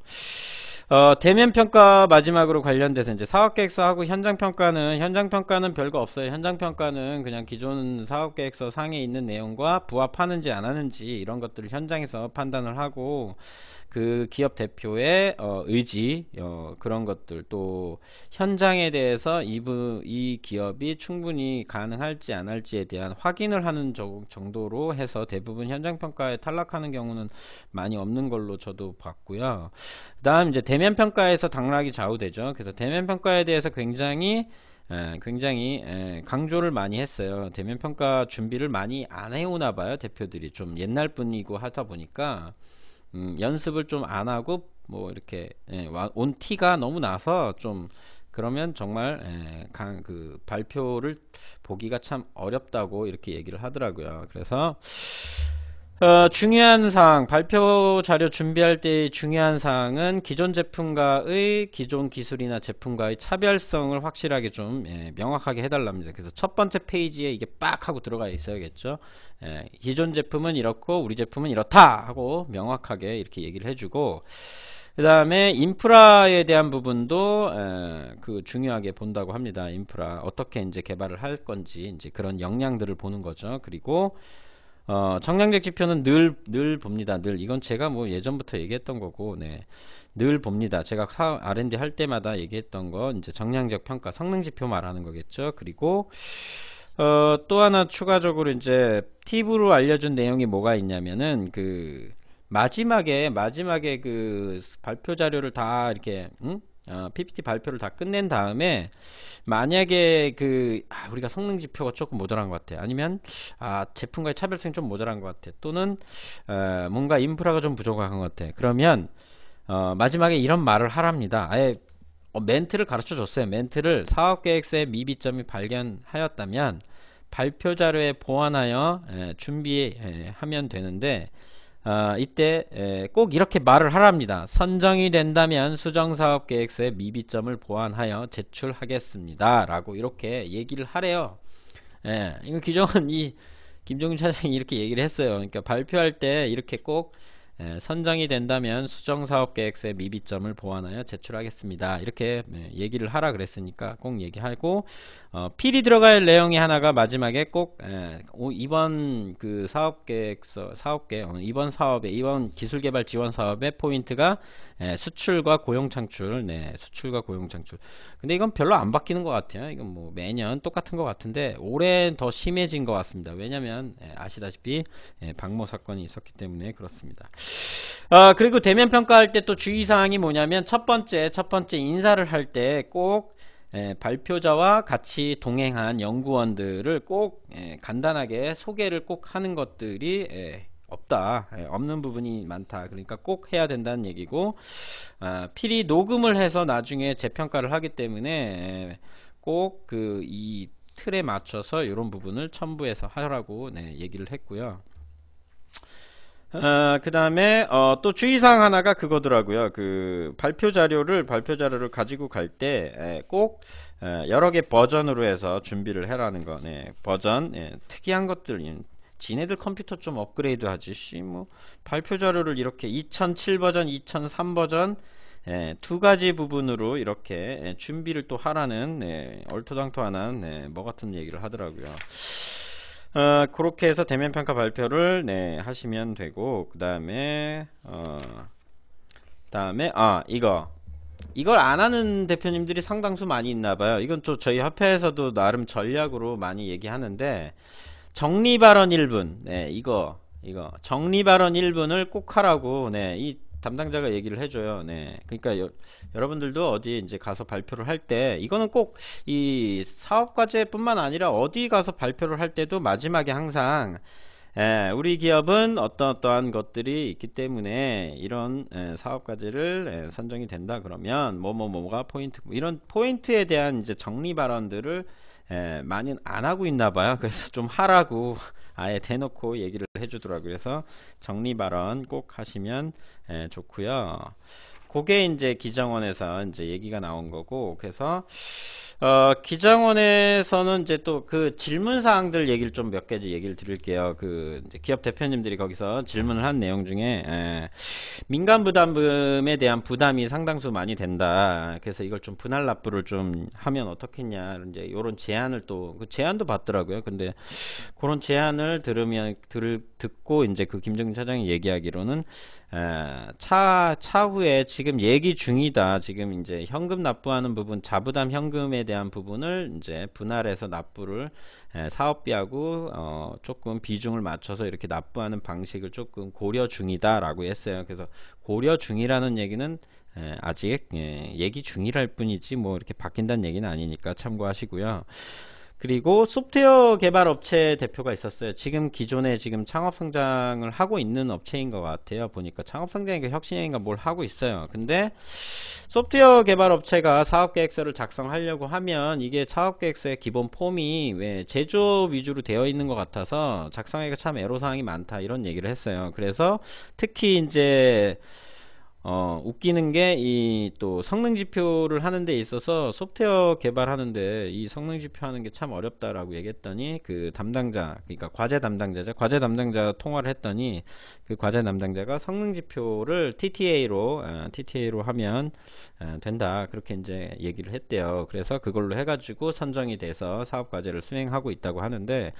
어, 대면 평가 마지막으로 관련돼서 이제 사업 계획서하고 현장 평가는 현장 평가는 별거 없어요. 현장 평가는 그냥 기존 사업 계획서 상에 있는 내용과 부합하는지 안 하는지 이런 것들을 현장에서 판단을 하고 그 기업 대표의 어, 의지 어, 그런 것들 또 현장에 대해서 이부, 이 기업이 충분히 가능할지 안 할지에 대한 확인을 하는 저, 정도로 해서 대부분 현장 평가에 탈락하는 경우는 많이 없는 걸로 저도 봤고요. 그다음 이제 대면 평가에서 당락이 좌우되죠. 그래서 대면 평가에 대해서 굉장히 에, 예, 굉장히 에, 예, 강조를 많이 했어요. 대면 평가 준비를 많이 안 해오나 봐요. 대표들이 좀 옛날 분이고 하다 보니까. 음, 연습을 좀 안 하고 뭐 이렇게 예, 온 티가 너무 나서 좀 그러면 정말 예, 강, 그 발표를 보기가 참 어렵다고 이렇게 얘기를 하더라고요. 그래서 어, 중요한 사항, 발표 자료 준비할 때 중요한 사항은 기존 제품과의 기존 기술이나 제품과의 차별성을 확실하게 좀 예, 명확하게 해달랍니다. 그래서 첫 번째 페이지에 이게 빡 하고 들어가 있어야겠죠. 예, 기존 제품은 이렇고 우리 제품은 이렇다 하고 명확하게 이렇게 얘기를 해주고 그 다음에 인프라에 대한 부분도 에, 예, 그 중요하게 본다고 합니다. 인프라 어떻게 이제 개발을 할 건지 이제 그런 역량들을 보는 거죠. 그리고 어, 청량적 지표는 늘, 늘 봅니다. 늘. 이건 제가 뭐 예전부터 얘기했던 거고, 네. 늘 봅니다. 제가 사, R&D 할 때마다 얘기했던 건 이제 정량적 평가, 성능 지표 말하는 거겠죠. 그리고, 어, 또 하나 추가적으로 이제 팁으로 알려준 내용이 뭐가 있냐면은 그, 마지막에, 마지막에 그 발표 자료를 다 이렇게, 응? 어, PPT 발표를 다 끝낸 다음에 만약에 그 아, 우리가 성능 지표가 조금 모자란 것 같아 아니면 아, 제품과의 차별성이 좀 모자란 것 같아 또는 어, 뭔가 인프라가 좀 부족한 것 같아 그러면 어, 마지막에 이런 말을 하랍니다 아예 어, 멘트를 가르쳐 줬어요 멘트를 사업계획서의 미비점이 발견하였다면 발표 자료에 보완하여 에, 예, 준비하면 예, 되는데 어, 이때 에, 꼭 이렇게 말을 하랍니다. 선정이 된다면 수정사업계획서의 미비점을 보완하여 제출하겠습니다. 라고 이렇게 얘기를 하래요. 예, 이거 규정은 이 김종인 차장이 이렇게 얘기를 했어요. 그러니까 발표할 때 이렇게 꼭 선정이 된다면 수정사업계획서의 미비점을 보완하여 제출하겠습니다. 이렇게 네, 얘기를 하라 그랬으니까 꼭 얘기하고 어, 필이 들어갈 내용이 하나가 마지막에 꼭 에, 오, 이번 그 사업계획서 사업계 어, 이번 사업에 이번 기술개발 지원 사업의 포인트가 예, 수출과 고용 창출, 네, 수출과 고용 창출. 근데 이건 별로 안 바뀌는 것 같아요. 이건 뭐 매년 똑같은 것 같은데 올해는 더 심해진 것 같습니다. 왜냐하면 예, 아시다시피 예, 박모 사건이 있었기 때문에 그렇습니다. 아, 그리고 대면 평가할 때 또 주의사항이 뭐냐면 첫 번째, 첫 번째 인사를 할 때꼭 예, 발표자와 같이 동행한 연구원들을 꼭 예, 간단하게 소개를 꼭 하는 것들이 예, 없다. 예, 없는 부분이 많다. 그러니까 꼭 해야 된다는 얘기고, 아, 필히 녹음을 해서 나중에 재평가를 하기 때문에 예, 꼭그 이 틀에 맞춰서 이런 부분을 첨부해서 하라고 네, 얘기를 했고요. 어, 아, 그 다음에 어, 또 주의사항 하나가 그거더라고요. 그 발표 자료를 발표 자료를 가지고 갈 때꼭 예, 예, 여러 개 버전으로 해서 준비를 해라는 거. 네, 버전 예, 특이한 것들 지네들 컴퓨터 좀 업그레이드 하지 뭐 발표 자료를 이렇게 2007 버전 2003 버전 예, 두 가지 부분으로 이렇게 예, 준비를 또 하라는 예, 네, 얼토당토하는 예, 네, 뭐 같은 얘기를 하더라고요. 어, 그렇게 해서 대면 평가 발표를 네, 하시면 되고 그 다음에 어, 다음에 아 이거 이걸 안 하는 대표님들이 상당수 많이 있나 봐요. 이건 또 저희 협회에서도 나름 전략으로 많이 얘기하는데 정리 발언 1분. 네, 이거 이거 정리 발언 1분을 꼭 하라고 네, 이 담당자가 얘기를 해줘요. 네. 그러니까 여, 여 러분들도 어디 이제 가서 발표를 할 때 이거는 꼭 이 사업 과제뿐만 아니라 어디 가서 발표를 할 때도 마지막에 항상 예, 우리 기업은 어떤 어떠한 것들이 있기 때문에 이런 예, 사업 과제를 예, 선정이 된다 그러면 뭐 뭐 뭐가 포인트 이런 포인트에 대한 이제 정리 발언들을 예, 많이 안 하고 있나 봐요. 그래서 좀 하라고 아예 대놓고 얘기를 해주더라고요. 그래서 정리 발언 꼭 하시면 예, 좋고요. 그게 이제 기정원에서 이제 얘기가 나온 거고 그래서 어, 기장원에서는 이제 또 그 질문 사항들 얘기를 좀몇 가지 얘기를 드릴게요. 그 기업 대표님들이 거기서 질문을 한 내용 중에 에, 예, 민간 부담금에 대한 부담이 상당수 많이 된다. 그래서 이걸 좀 분할 납부를 좀 하면 어떻겠냐. 이제 이런 제안을 또그 제안도 받더라고요. 근데 그런 제안을 들으면 들 듣고 이제 그 김정진 차장이 얘기하기로는 에, 예, 차 차후에 지금 얘기 중이다. 지금 이제 현금 납부하는 부분 자부담 현금에 대한 대한 부분을 이제 분할해서 납부를 에, 사업비하고 어, 조금 비중을 맞춰서 이렇게 납부하는 방식을 조금 고려 중이다라고 했어요. 그래서 고려 중이라는 얘기는 에, 아직 에, 예, 얘기 중이랄 뿐이지 뭐 이렇게 바뀐다는 얘기는 아니니까 참고하시고요. 그리고 소프트웨어 개발 업체 대표가 있었어요. 지금 기존에 지금 창업 성장을 하고 있는 업체인 것 같아요. 보니까 창업 성장인가 혁신인가 뭘 하고 있어요. 근데 소프트웨어 개발 업체가 사업 계획서를 작성하려고 하면 이게 사업 계획서의 기본 폼이 왜 제조업 위주로 되어 있는 것 같아서 작성하기가 참 애로사항이 많다 이런 얘기를 했어요. 그래서 특히 이제 어, 웃기는 게 이 또 성능 지표를 하는 데 있어서 소프트웨어 개발하는데 이 성능 지표 하는 게 참 어렵다라고 얘기했더니 그 담당자 그러니까 과제 담당자죠. 과제 담당자 통화를 했더니 그 과제 담당자가 성능 지표를 TTA로 아, TTA로 하면 어, 된다. 그렇게 이제 얘기를 했대요. 그래서 그걸로 해 가지고 선정이 돼서 사업 과제를 수행하고 있다고 하는데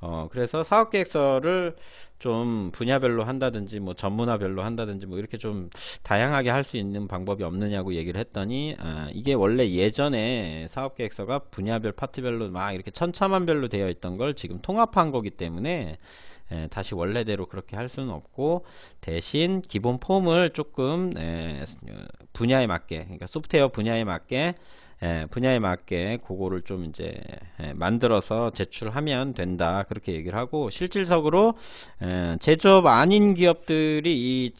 어, 그래서 사업 계획서를 좀 분야별로 한다든지 뭐 전문화별로 한다든지 뭐 이렇게 좀 다양하게 할 수 있는 방법이 없느냐고 얘기를 했더니 아, 이게 원래 예전에 사업계획서가 분야별 파트별로 막 이렇게 천차만별로 되어 있던 걸 지금 통합한 거기 때문에 에, 예, 다시 원래대로 그렇게 할 수는 없고 대신 기본 폼을 조금 에, 예, 분야에 맞게 그러니까 소프트웨어 분야에 맞게 예, 분야에 맞게 그거를 좀 이제 예, 만들어서 제출하면 된다 그렇게 얘기를 하고 실질적으로 예, 제조업 아닌 기업들이 이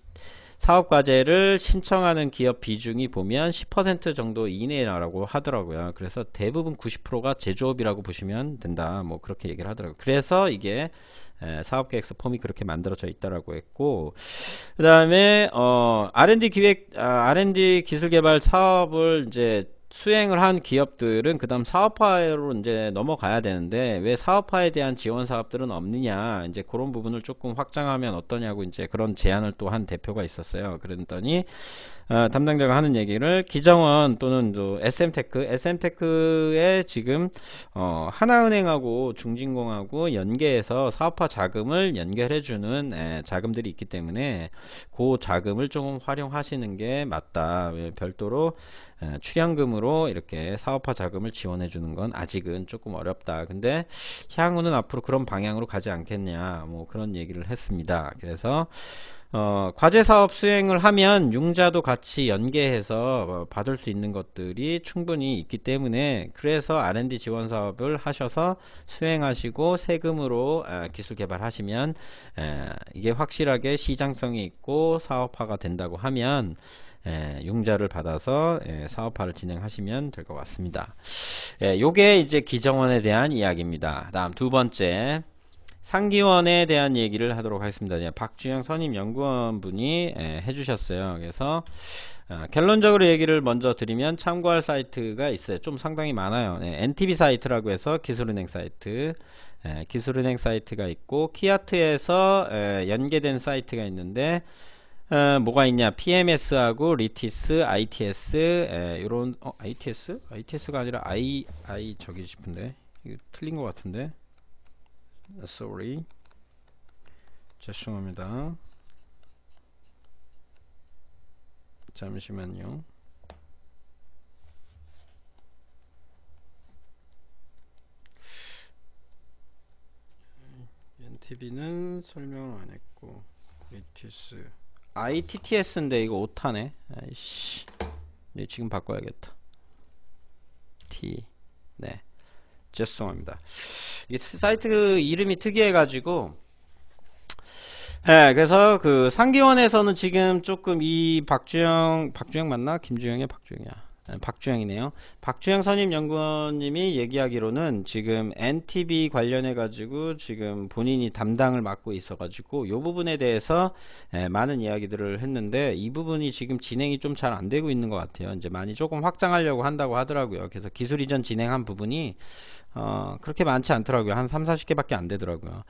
사업 과제를 신청하는 기업 비중이 보면 10% 정도 이내라고 하더라고요. 그래서 대부분 90%가 제조업이라고 보시면 된다. 뭐 그렇게 얘기를 하더라고요. 그래서 이게 예, 사업계획서 폼이 그렇게 만들어져 있다라고 했고 그 다음에 어, R&D 기획 R&D 아, 기술개발 사업을 이제 수행을 한 기업들은 그 다음 사업화로 이제 넘어가야 되는데 왜 사업화에 대한 지원 사업들은 없느냐 이제 그런 부분을 조금 확장하면 어떠냐고 이제 그런 제안을 또 한 대표가 있었어요 그랬더니 어, 담당자가 하는 얘기를 기정원 또는 또 SM테크, SM테크에 지금 어, 하나은행하고 중진공하고 연계해서 사업화 자금을 연결해주는 에, 예, 자금들이 있기 때문에 그 자금을 조금 활용하시는 게 맞다. 예, 별도로 에, 예, 출연금으로 이렇게 사업화 자금을 지원해주는 건 아직은 조금 어렵다. 근데 향후는 앞으로 그런 방향으로 가지 않겠냐, 뭐 그런 얘기를 했습니다. 그래서 어, 과제 사업 수행을 하면 융자도 같이 연계해서 어, 받을 수 있는 것들이 충분히 있기 때문에 그래서 R&D 지원 사업을 하셔서 수행하시고 세금으로 어, 기술 개발하시면 이게 확실하게 시장성이 있고 사업화가 된다고 하면 융자를 받아서 사업화를 진행하시면 될 것 같습니다. 예, 요게 이제 기정원에 대한 이야기입니다. 다음 두 번째 상기원에 대한 얘기를 하도록 하겠습니다. 예, 박주영 선임 연구원분이 예, 해주셨어요. 그래서 결론적으로 아, 얘기를 먼저 드리면 참고할 사이트가 있어요. 좀 상당히 많아요. NTB 예, 사이트라고 해서 기술은행 사이트, 기술은행 사이트가 있고 키아트에서 연계된 사이트가 있는데 어, 뭐가 있냐? PMS하고 리티스, ITS 예, 이런 어, ITS? ITS가 아니라 I I 저기 싶은데 이거 틀린 것 같은데. 아, sorry 죄송합니다 잠시만요 NTB는 설명을 안했고 ATS ITTS인데 이거 오타네 아이씨 네, 지금 바꿔야겠다 T 네 죄송합니다 이게 사이트 그 이름이 특이해가지고 네, 그래서 그 상기원에서는 지금 조금 이 박주영, 박주영 맞나? 김주영의 박주영이야. 네, 박주영이네요. 박주영 선임연구원님이 얘기하기로는 지금 NTB 관련해가지고 지금 본인이 담당을 맡고 있어가지고 요 부분에 대해서 네, 많은 이야기들을 했는데 이 부분이 지금 진행이 좀 잘 안 되고 있는 것 같아요. 이제 많이 조금 확장하려고 한다고 하더라고요. 그래서 기술 이전 진행한 부분이 어, 그렇게 많지 않더라고요. 한 3, 40개밖에 안 되더라고요.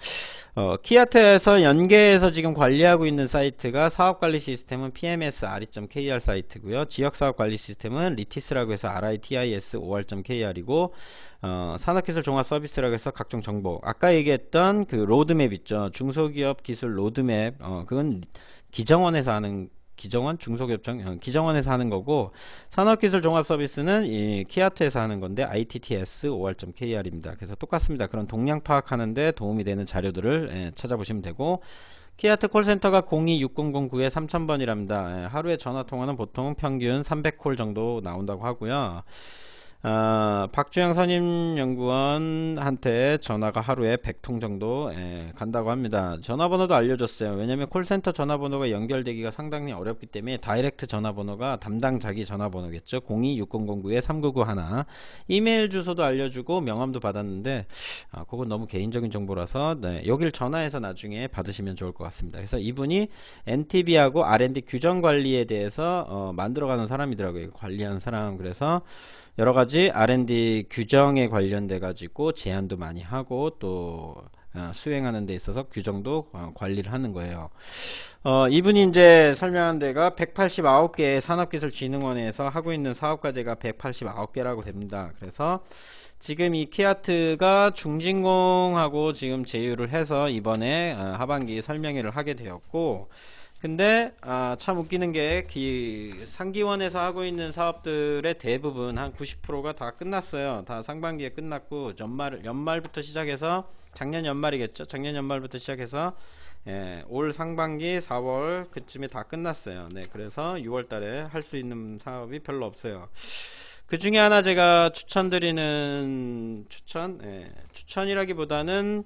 어, 키아트에서 연계해서 지금 관리하고 있는 사이트가 사업관리 시스템은 pmsr.kr e 사이트고요. 지역사업관리 시스템은 리티스라고 해서 ritis.or.kr이고 어, 산업기술 종합 서비스라고 해서 각종 정보 아까 얘기했던 그 로드맵 있죠. 중소기업 기술 로드맵 어, 그건 기정원에서 하는 기정원 중소기업청 어, 기정원에서 하는 거고 산업기술 종합 서비스는 이 키아트에서 하는 건데 ITTS OR.kr입니다. 그래서 똑같습니다. 그런 동향 파악하는데 도움이 되는 자료들을 예, 찾아보시면 되고 키아트 콜센터가 02600-9-3000번이랍니다. 예, 하루에 전화 통화는 보통 평균 300콜 정도 나온다고 하고요. 아, 박주영 선임 연구원한테 전화가 하루에 100통 정도 예, 간다고 합니다. 전화번호도 알려줬어요. 왜냐면 하 콜센터 전화번호가 연결되기가 상당히 어렵기 때문에 다이렉트 전화번호가 담당 자기 전화번호겠죠. 026009-3991 이메일 주소도 알려주고 명함도 받았는데 아, 그건 너무 개인적인 정보라서 네, 여길 전화해서 나중에 받으시면 좋을 것 같습니다. 그래서 이분이 NTB하고 R&D 규정 관리에 대해서 어, 만들어가는 사람이더라고요. 관리하는 사람. 그래서 여러 가지 R&D 규정에 관련돼 가지고 제안도 많이 하고 또 어, 수행하는 데 있어서 규정도 어, 관리를 하는 거예요. 어, 이분이 이제 설명한 데가 189개 산업기술진흥원에서 하고 있는 사업과제가 189개라고 됩니다. 그래서 지금 이 키아트가 중진공하고 지금 제휴를 해서 이번에 어, 하반기 설명회를 하게 되었고 근데 아, 참 웃기는 게그 상기원에서 하고 있는 사업들의 대부분 한 90%가 다 끝났어요. 다 상반기에 끝났고 연말 연말부터 시작해서 작년 연말이겠죠. 작년 연말부터 시작해서 예, 올 상반기 4월 그쯤에 다 끝났어요. 네, 그래서 6월달에 할 수 있는 사업이 별로 없어요. 그 중에 하나 제가 추천드리는 추천, 예, 추천이라기보다는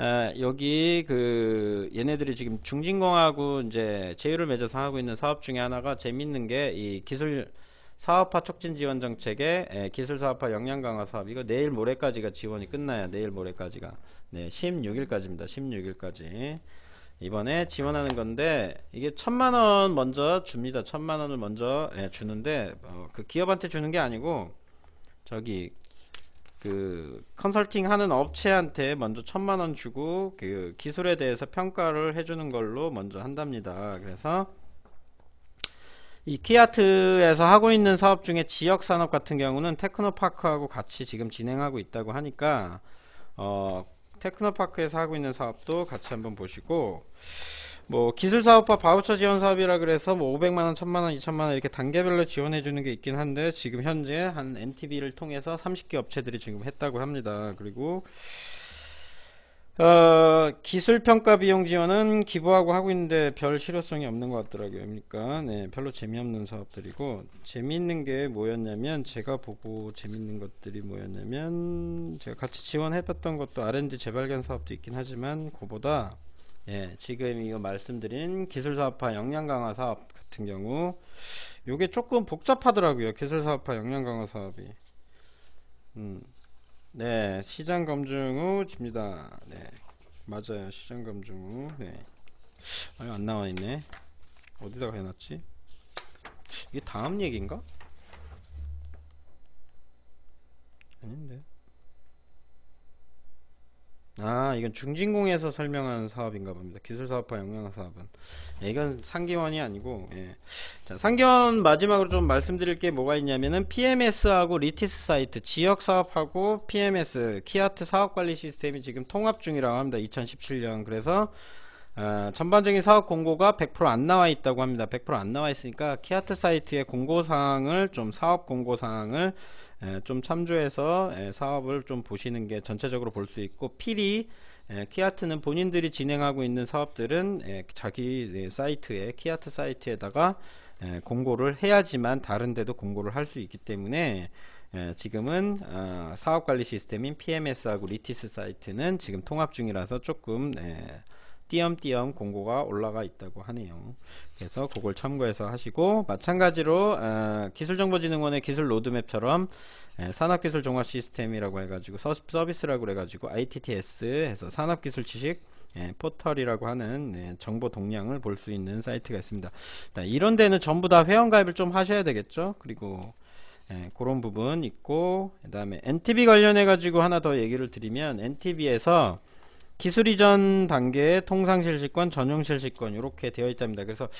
에, 여기 그 얘네들이 지금 중진공하고 이제 제휴를 맺어서 하고 있는 사업 중에 하나가 재밌는 게 이 기술 사업화 촉진 지원 정책에 에, 기술 사업화 역량 강화 사업 이거 내일 모레까지가 지원이 끝나야 내일 모레까지가 네 16일까지입니다 16일까지 이번에 지원하는 건데 이게 천만 원 먼저 줍니다 천만 원을 먼저 예, 주는데 어, 그 기업한테 주는 게 아니고 저기 그 컨설팅 하는 업체한테 먼저 천만 원 주고 그 기술에 대해서 평가를 해주는 걸로 먼저 한답니다. 그래서 이 키아트에서 하고 있는 사업 중에 지역 산업 같은 경우는 테크노파크하고 같이 지금 진행하고 있다고 하니까 어 테크노파크에서 하고 있는 사업도 같이 한번 보시고 뭐 기술 사업화 바우처 지원 사업이라 그래서 뭐 500만 원, 1000만 원, 2000만 원 이렇게 단계별로 지원해 주는 게 있긴 한데 지금 현재 한 n t v 를 통해서 30개 업체들이 지금 했다고 합니다. 그리고 어, 기술 평가 비용 지원은 기부하고 하고 있는데 별 실효성이 없는 것 같더라고요. 그러니까 네, 별로 재미없는 사업들이고 재미있는 게 뭐였냐면 제가 보고 재미있는 것들이 뭐였냐면 제가 같이 지원해 봤던 것도 R&D 재발견 사업도 있긴 하지만 그보다 예, 지금 이거 말씀드린 기술사업화 역량강화 사업 같은 경우 요게 조금 복잡하더라고요 기술사업화 역량강화 사업이 음. 네 시장 검증 후 집니다 네 맞아요 시장 검증 후 네. 아유 안 나와 있네 어디다가 해놨지 이게 다음 얘기인가 아닌데 아 이건 중진공에서 설명하는 사업인가 봅니다 기술사업화 영양사업은 예, 이건 상기원이 아니고 예. 자 상기원 마지막으로 좀 말씀드릴 게 뭐가 있냐면은 PMS하고 리티스 사이트 지역사업하고 PMS 키아트 사업관리 시스템이 지금 통합 중이라고 합니다 2017년 그래서 어, 전반적인 사업 공고가 100%안 나와 있다고 합니다. 100%안 나와 있으니까 키아트 사이트의 공고사항을 좀 사업 공고사항을 에, 좀 참조해서 에, 사업을 좀 보시는 게 전체적으로 볼 수 있고 필히 에, 키아트는 본인들이 진행하고 있는 사업들은 에, 자기 네, 사이트에 키아트 사이트에다가 에, 공고를 해야지만 다른 데도 공고를 할 수 있기 때문에 에, 지금은 어, 아, 사업관리 시스템인 PMS하고 리티스 사이트는 지금 통합 중이라서 조금 에, 띄엄띄엄 공고가 올라가 있다고 하네요. 그래서 그걸 참고해서 하시고 마찬가지로 어, 기술정보진흥원의 기술 로드맵처럼 예, 산업기술종합시스템이라고 해가지고 서, 스 서비스라고 해가지고 ITTS 해서 산업기술 지식 예, 포털이라고 하는 예, 정보 동량을 볼 수 있는 사이트가 있습니다. 이런 데는 전부 다 회원가입을 좀 하셔야 되겠죠. 그리고 예, 그런 부분 있고 그 다음에 NTB 관련해 가지고 하나 더 얘기를 드리면 NTB에서 기술 이전 단계에 통상 실시권, 전용 실시권 이렇게 되어 있답니다. 그래서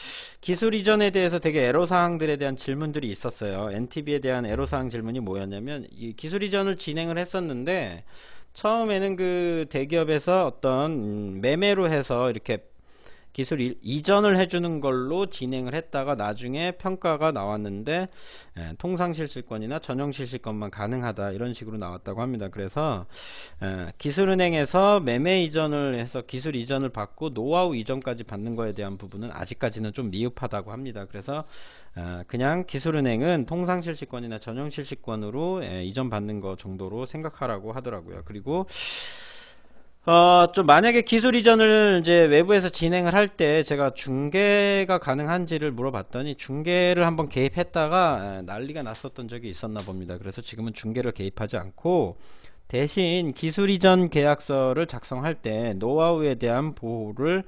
기술 이전에 대해서 되게 애로 사항들에 대한 질문들이 있었어요. NTB에 대한 애로 사항 질문이 뭐였냐면 이 기술 이전을 진행을 했었는데 처음에는 그 대기업에서 어떤 음, 매매로 해서 이렇게 기술 이전을 해주는 걸로 진행을 했다가 나중에 평가가 나왔는데 예, 통상 실시권이나 전용 실시권만 가능하다 이런 식으로 나왔다고 합니다. 그래서 예, 기술은행에서 매매 이전을 해서 기술 이전을 받고 노하우 이전까지 받는 거에 대한 부분은 아직까지는 좀 미흡하다고 합니다. 그래서 예, 그냥 기술은행은 통상 실시권이나 전용 실시권으로 예, 이전 받는 거 정도로 생각하라고 하더라고요. 그리고 어, 좀 만약에 기술 이전을 이제 외부에서 진행을 할 때 제가 중계가 가능한지를 물어봤더니 중계를 한번 개입했다가 난리가 났었던 적이 있었나 봅니다. 그래서 지금은 중계를 개입하지 않고 대신 기술 이전 계약서를 작성할 때 노하우에 대한 보호를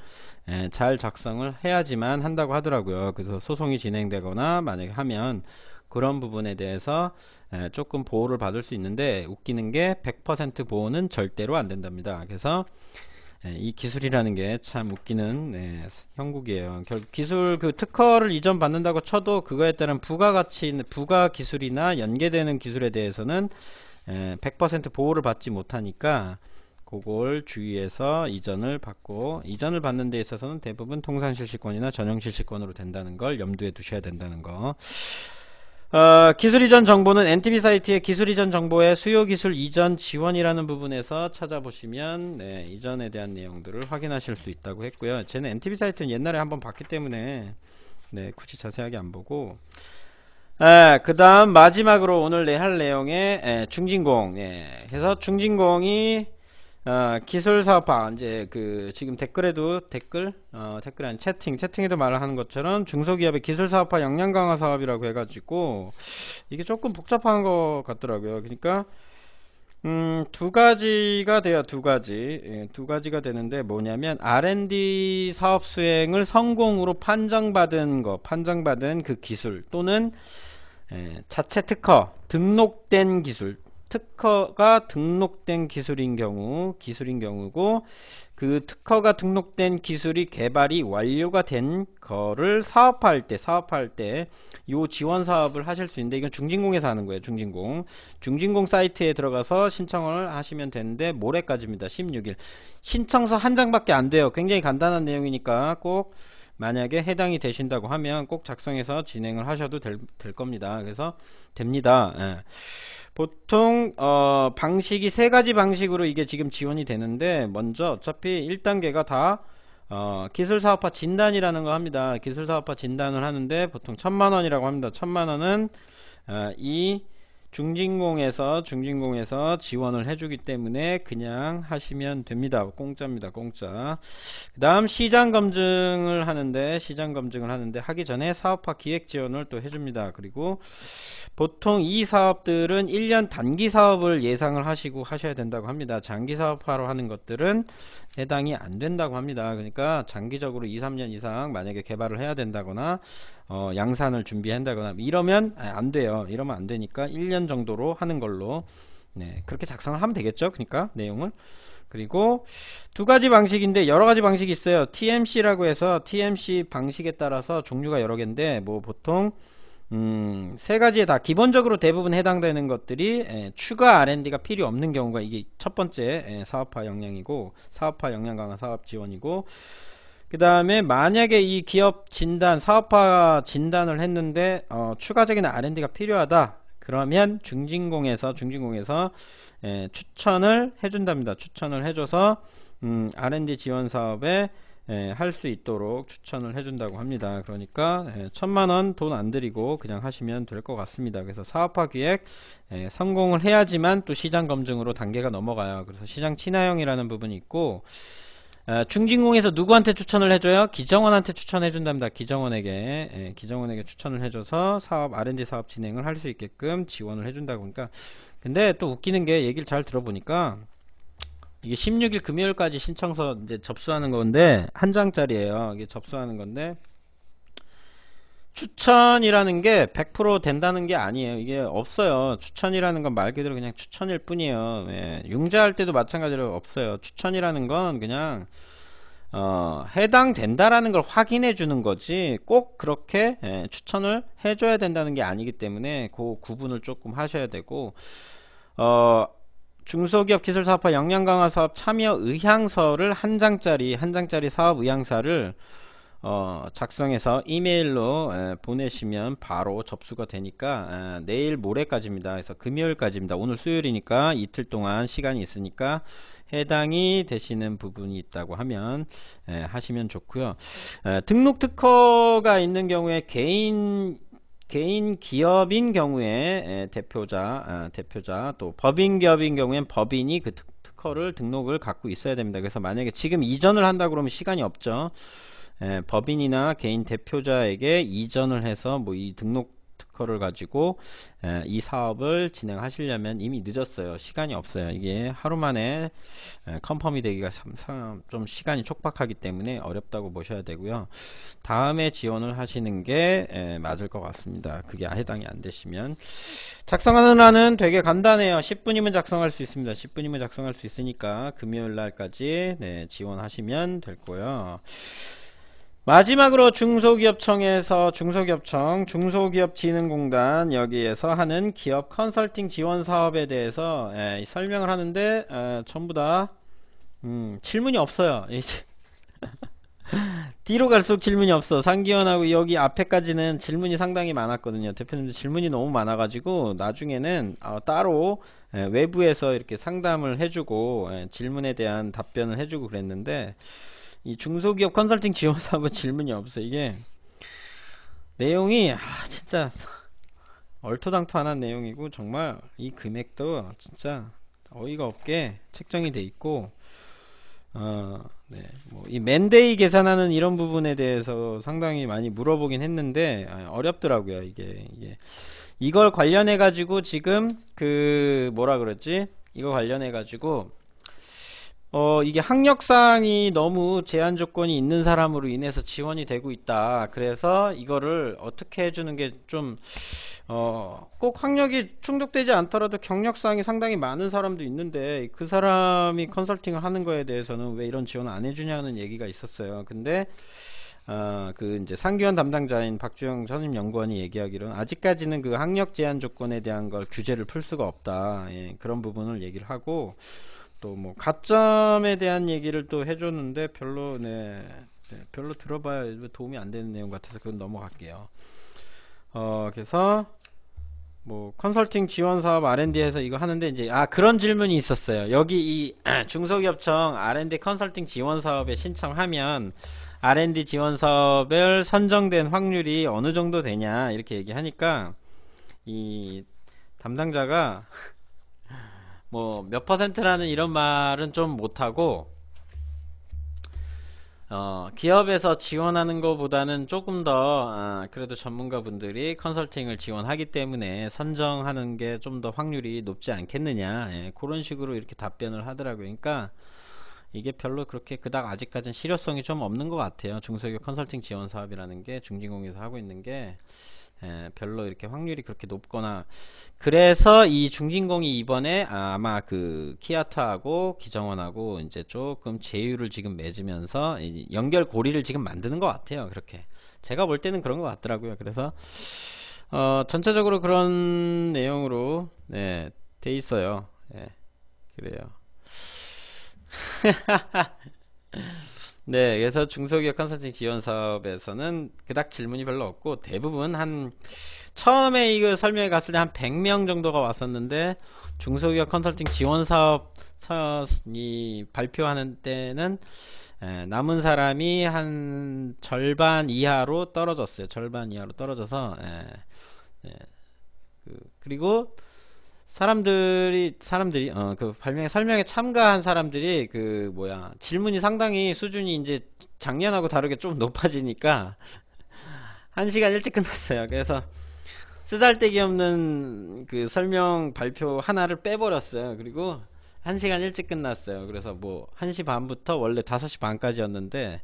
잘 작성을 해야지만 한다고 하더라고요. 그래서 소송이 진행되거나 만약에 하면 그런 부분에 대해서 예, 조금 보호를 받을 수 있는데 웃기는 게 100% 보호는 절대로 안 된답니다. 그래서 예, 이 기술이라는 게 참 웃기는 예, 형국이에요. 기술 그 특허를 이전 받는다고 쳐도 그거에 따른 부가가치 부가 기술이나 연계되는 기술에 대해서는 100% 보호를 받지 못하니까 그걸 주의해서 이전을 받고 이전을 받는 데 있어서는 대부분 통상실시권이나 전용실시권으로 된다는 걸 염두에 두셔야 된다는 거 어, 기술 이전 정보는 n t v 사이트의 기술 이전 정보의 수요 기술 이전 지원이라는 부분에서 찾아보시면 네, 이전에 대한 내용들을 확인하실 수 있다고 했고요. 쟤는 n t v 사이트는 옛날에 한번 봤기 때문에 네, 굳이 자세하게 안 보고 예, 아, 그 다음 마지막으로 오늘 내 할 내용의 예, 중진공 예, 그래서 중진공이 어, 기술 사업화 이제 그 지금 댓글에도 댓글 어, 댓글 아니 채팅 채팅에도 말을 하는 것처럼 중소기업의 기술 사업화 역량 강화 사업이라고 해가지고 이게 조금 복잡한 것 같더라고요. 그러니까 음, 두 가지가 돼요. 두 가지 예, 두 가지가 되는데 뭐냐면 R&D 사업 수행을 성공으로 판정받은 거 판정받은 그 기술 또는 예, 자체 특허 등록된 기술 특허가 등록된 기술인 경우 기술인 경우고 그 특허가 등록된 기술이 개발이 완료가 된 거를 사업할 때 사업할 때요 지원 사업을 하실 수 있는데 이건 중진공에서 하는 거예요 중진공 중진공 사이트에 들어가서 신청을 하시면 되는데 모레까지입니다 16일 신청서 한 장밖에 안 돼요 굉장히 간단한 내용이니까 꼭 만약에 해당이 되신다고 하면 꼭 작성해서 진행을 하셔도 될, 될 겁니다 그래서 됩니다 예. 보통 어, 방식이 세 가지 방식으로 이게 지금 지원이 되는데 먼저 어차피 1단계가 다 어, 기술사업화 진단이라는 거 합니다 기술사업화 진단을 하는데 보통 천만원이라고 합니다 천만원은 어, 이 중진공에서 중진공에서 지원을 해주기 때문에 그냥 하시면 됩니다. 공짜입니다. 공짜. 그 다음 시장 검증을 하는데 시장 검증을 하는데 하기 전에 사업화 기획 지원을 또 해줍니다. 그리고 보통 이 사업들은 1년 단기 사업을 예상을 하시고 하셔야 된다고 합니다. 장기 사업화로 하는 것들은 해당이 안 된다고 합니다. 그러니까 장기적으로 2, 3년 이상 만약에 개발을 해야 된다거나 어, 양산을 준비한다거나 이러면 아, 안 돼요. 이러면 안 되니까 1년 정도로 하는 걸로 네, 그렇게 작성을 하면 되겠죠. 그러니까 내용을 그리고 두 가지 방식인데 여러 가지 방식이 있어요. TMC라고 해서 TMC 방식에 따라서 종류가 여러 개인데 뭐 보통 음, 세 가지에 다 기본적으로 대부분 해당되는 것들이 에, 예, 추가 R&D가 필요 없는 경우가 이게 첫 번째 에, 예, 사업화 역량이고 사업화 역량 강화 사업 지원이고 그 다음에 만약에 이 기업 진단 사업화 진단을 했는데 어, 추가적인 R&D가 필요하다 그러면 중진공에서 중진공에서 에, 예, 추천을 해준답니다 추천을 해줘서 음, R&D 지원 사업에 예, 할 수 있도록 추천을 해준다고 합니다. 그러니까 예, 천만원 돈 안드리고 그냥 하시면 될 것 같습니다. 그래서 사업화 기획 예, 성공을 해야지만 또 시장 검증으로 단계가 넘어가요. 그래서 시장 친화형이라는 부분이 있고 아, 중진공에서 누구한테 추천을 해줘요? 기정원한테 추천해준답니다. 기정원에게 예, 기정원에게 추천을 해줘서 사업 R&D 사업 진행을 할 수 있게끔 지원을 해준다고 그러니까 근데 또 웃기는 게 얘기를 잘 들어보니까 이게 16일 금요일까지 신청서 이제 접수하는 건데 한 장짜리예요. 이게 접수하는 건데 추천이라는 게 100% 된다는 게 아니에요. 이게 없어요. 추천이라는 건 말 그대로 그냥 추천일 뿐이에요. 예. 융자할 때도 마찬가지로 없어요. 추천이라는 건 그냥 어, 해당된다라는 걸 확인해 주는 거지 꼭 그렇게 예, 추천을 해줘야 된다는 게 아니기 때문에 그 구분을 조금 하셔야 되고 어, 중소기업 기술 사업화 역량 강화 사업 참여 의향서를 한 장짜리 한 장짜리 사업 의향서를 어, 작성해서 이메일로 에, 보내시면 바로 접수가 되니까 에, 내일 모레까지입니다. 그래서 금요일까지입니다. 오늘 수요일이니까 이틀 동안 시간이 있으니까 해당이 되시는 부분이 있다고 하면 에, 하시면 좋고요. 등록 특허가 있는 경우에 개인 개인 기업인 경우에 대표자, 아, 대표자 또 법인 기업인 경우엔 법인이 그 특, 허를 등록을 갖고 있어야 됩니다. 그래서 만약에 지금 이전을 한다 그러면 시간이 없죠. 법인이나 개인 대표자에게 이전을 해서 뭐 이 등록 그거를 가지고 이 사업을 진행하시려면 이미 늦었어요. 시간이 없어요. 이게 하루 만에 컨펌이 되기가 좀 시간이 촉박하기 때문에 어렵다고 보셔야 되고요. 다음에 지원을 하시는 게 맞을 것 같습니다. 그게 해당이 안 되시면 작성하는 한은 되게 간단해요. 10분이면 작성할 수 있습니다. 10분이면 작성할 수 있으니까 금요일 날까지 네, 지원하시면 될 거예요. 마지막으로 중소기업청에서 중소기업청 중소기업진흥공단 여기에서 하는 기업 컨설팅 지원 사업에 대해서 에, 예, 설명을 하는데 에, 어, 전부 다 음, 질문이 없어요 뒤로 갈수록 질문이 없어 상기원하고 여기 앞에까지는 질문이 상당히 많았거든요 대표님들 질문이 너무 많아가지고 나중에는 어, 따로 에, 예, 외부에서 이렇게 상담을 해주고 예, 질문에 대한 답변을 해주고 그랬는데 이 중소기업 컨설팅 지원 사업은 질문이 없어 요 이게 내용이 아 진짜 얼토당토않은 내용이고 정말 이 금액도 진짜 어이가 없게 책정이 돼 있고 어, 네. 뭐이 맨데이 계산하는 이런 부분에 대해서 상당히 많이 물어보긴 했는데 아, 어렵더라고요 이게 이게 이걸 관련해 가지고 지금 그 뭐라 그랬지 이거 관련해 가지고 어, 이게 학력상이 너무 제한 조건이 있는 사람으로 인해서 지원이 되고 있다. 그래서 이거를 어떻게 해주는 게 좀, 어, 꼭 학력이 충족되지 않더라도 경력상이 상당히 많은 사람도 있는데 그 사람이 컨설팅을 하는 거에 대해서는 왜 이런 지원을 안 해주냐는 얘기가 있었어요. 근데, 어, 그 이제 상규원 담당자인 박주영 선임 연구원이 얘기하기로는 아직까지는 그 학력 제한 조건에 대한 걸 규제를 풀 수가 없다. 예, 그런 부분을 얘기를 하고, 또뭐 가점에 대한 얘기를 또 해줬는데 별로 네, 네 별로 들어봐야 도움이 안 되는 내용 같아서 그건 넘어갈게요. 어 그래서 뭐 컨설팅 지원 사업 R&D에서 이거 하는데 이제 아 그런 질문이 있었어요. 여기 이 중소기업청 R&D 컨설팅 지원 사업에 신청하면 R&D 지원 사업을 선정된 확률이 어느 정도 되냐 이렇게 얘기하니까 이 담당자가 뭐몇 퍼센트라는 이런 말은 좀 못하고 어, 기업에서 지원하는 것보다는 조금 더 아, 그래도 전문가분들이 컨설팅을 지원하기 때문에 선정하는 게 좀 더 확률이 높지 않겠느냐 예, 그런 식으로 이렇게 답변을 하더라고요 그러니까 이게 별로 그렇게 그닥 아직까지는 실효성이 좀 없는 것 같아요 중소기업 컨설팅 지원 사업이라는 게 중진공에서 하고 있는 게 에, 예, 별로 이렇게 확률이 그렇게 높거나 그래서 이 중진공이 이번에 아, 아마 그 키아타하고 기정원하고 이제 조금 제휴를 지금 맺으면서 연결 고리를 지금 만드는 것 같아요 그렇게 제가 볼 때는 그런 것 같더라고요 그래서 어, 전체적으로 그런 내용으로 네, 돼 있어요 네, 그래요 네, 그래서 중소기업 컨설팅 지원 사업에서는 그닥 질문이 별로 없고 대부분 한 처음에 이거 설명해 갔을 때 한 100명 정도가 왔었는데 중소기업 컨설팅 지원 사업 이 발표하는 때는 남은 사람이 한 절반 이하로 떨어졌어요. 절반 이하로 떨어져서 에, 에, 네. 그, 그리고 사람들이 사람들이 어 그 발명의 설명에 참가한 사람들이 그 뭐야 질문이 상당히 수준이 이제 작년하고 다르게 좀 높아지니까 한 시간 일찍 끝났어요. 그래서 쓰잘데기 없는 그 설명 발표 하나를 빼버렸어요. 그리고 한 시간 일찍 끝났어요. 그래서 뭐 1시 반부터 원래 5시 반까지였는데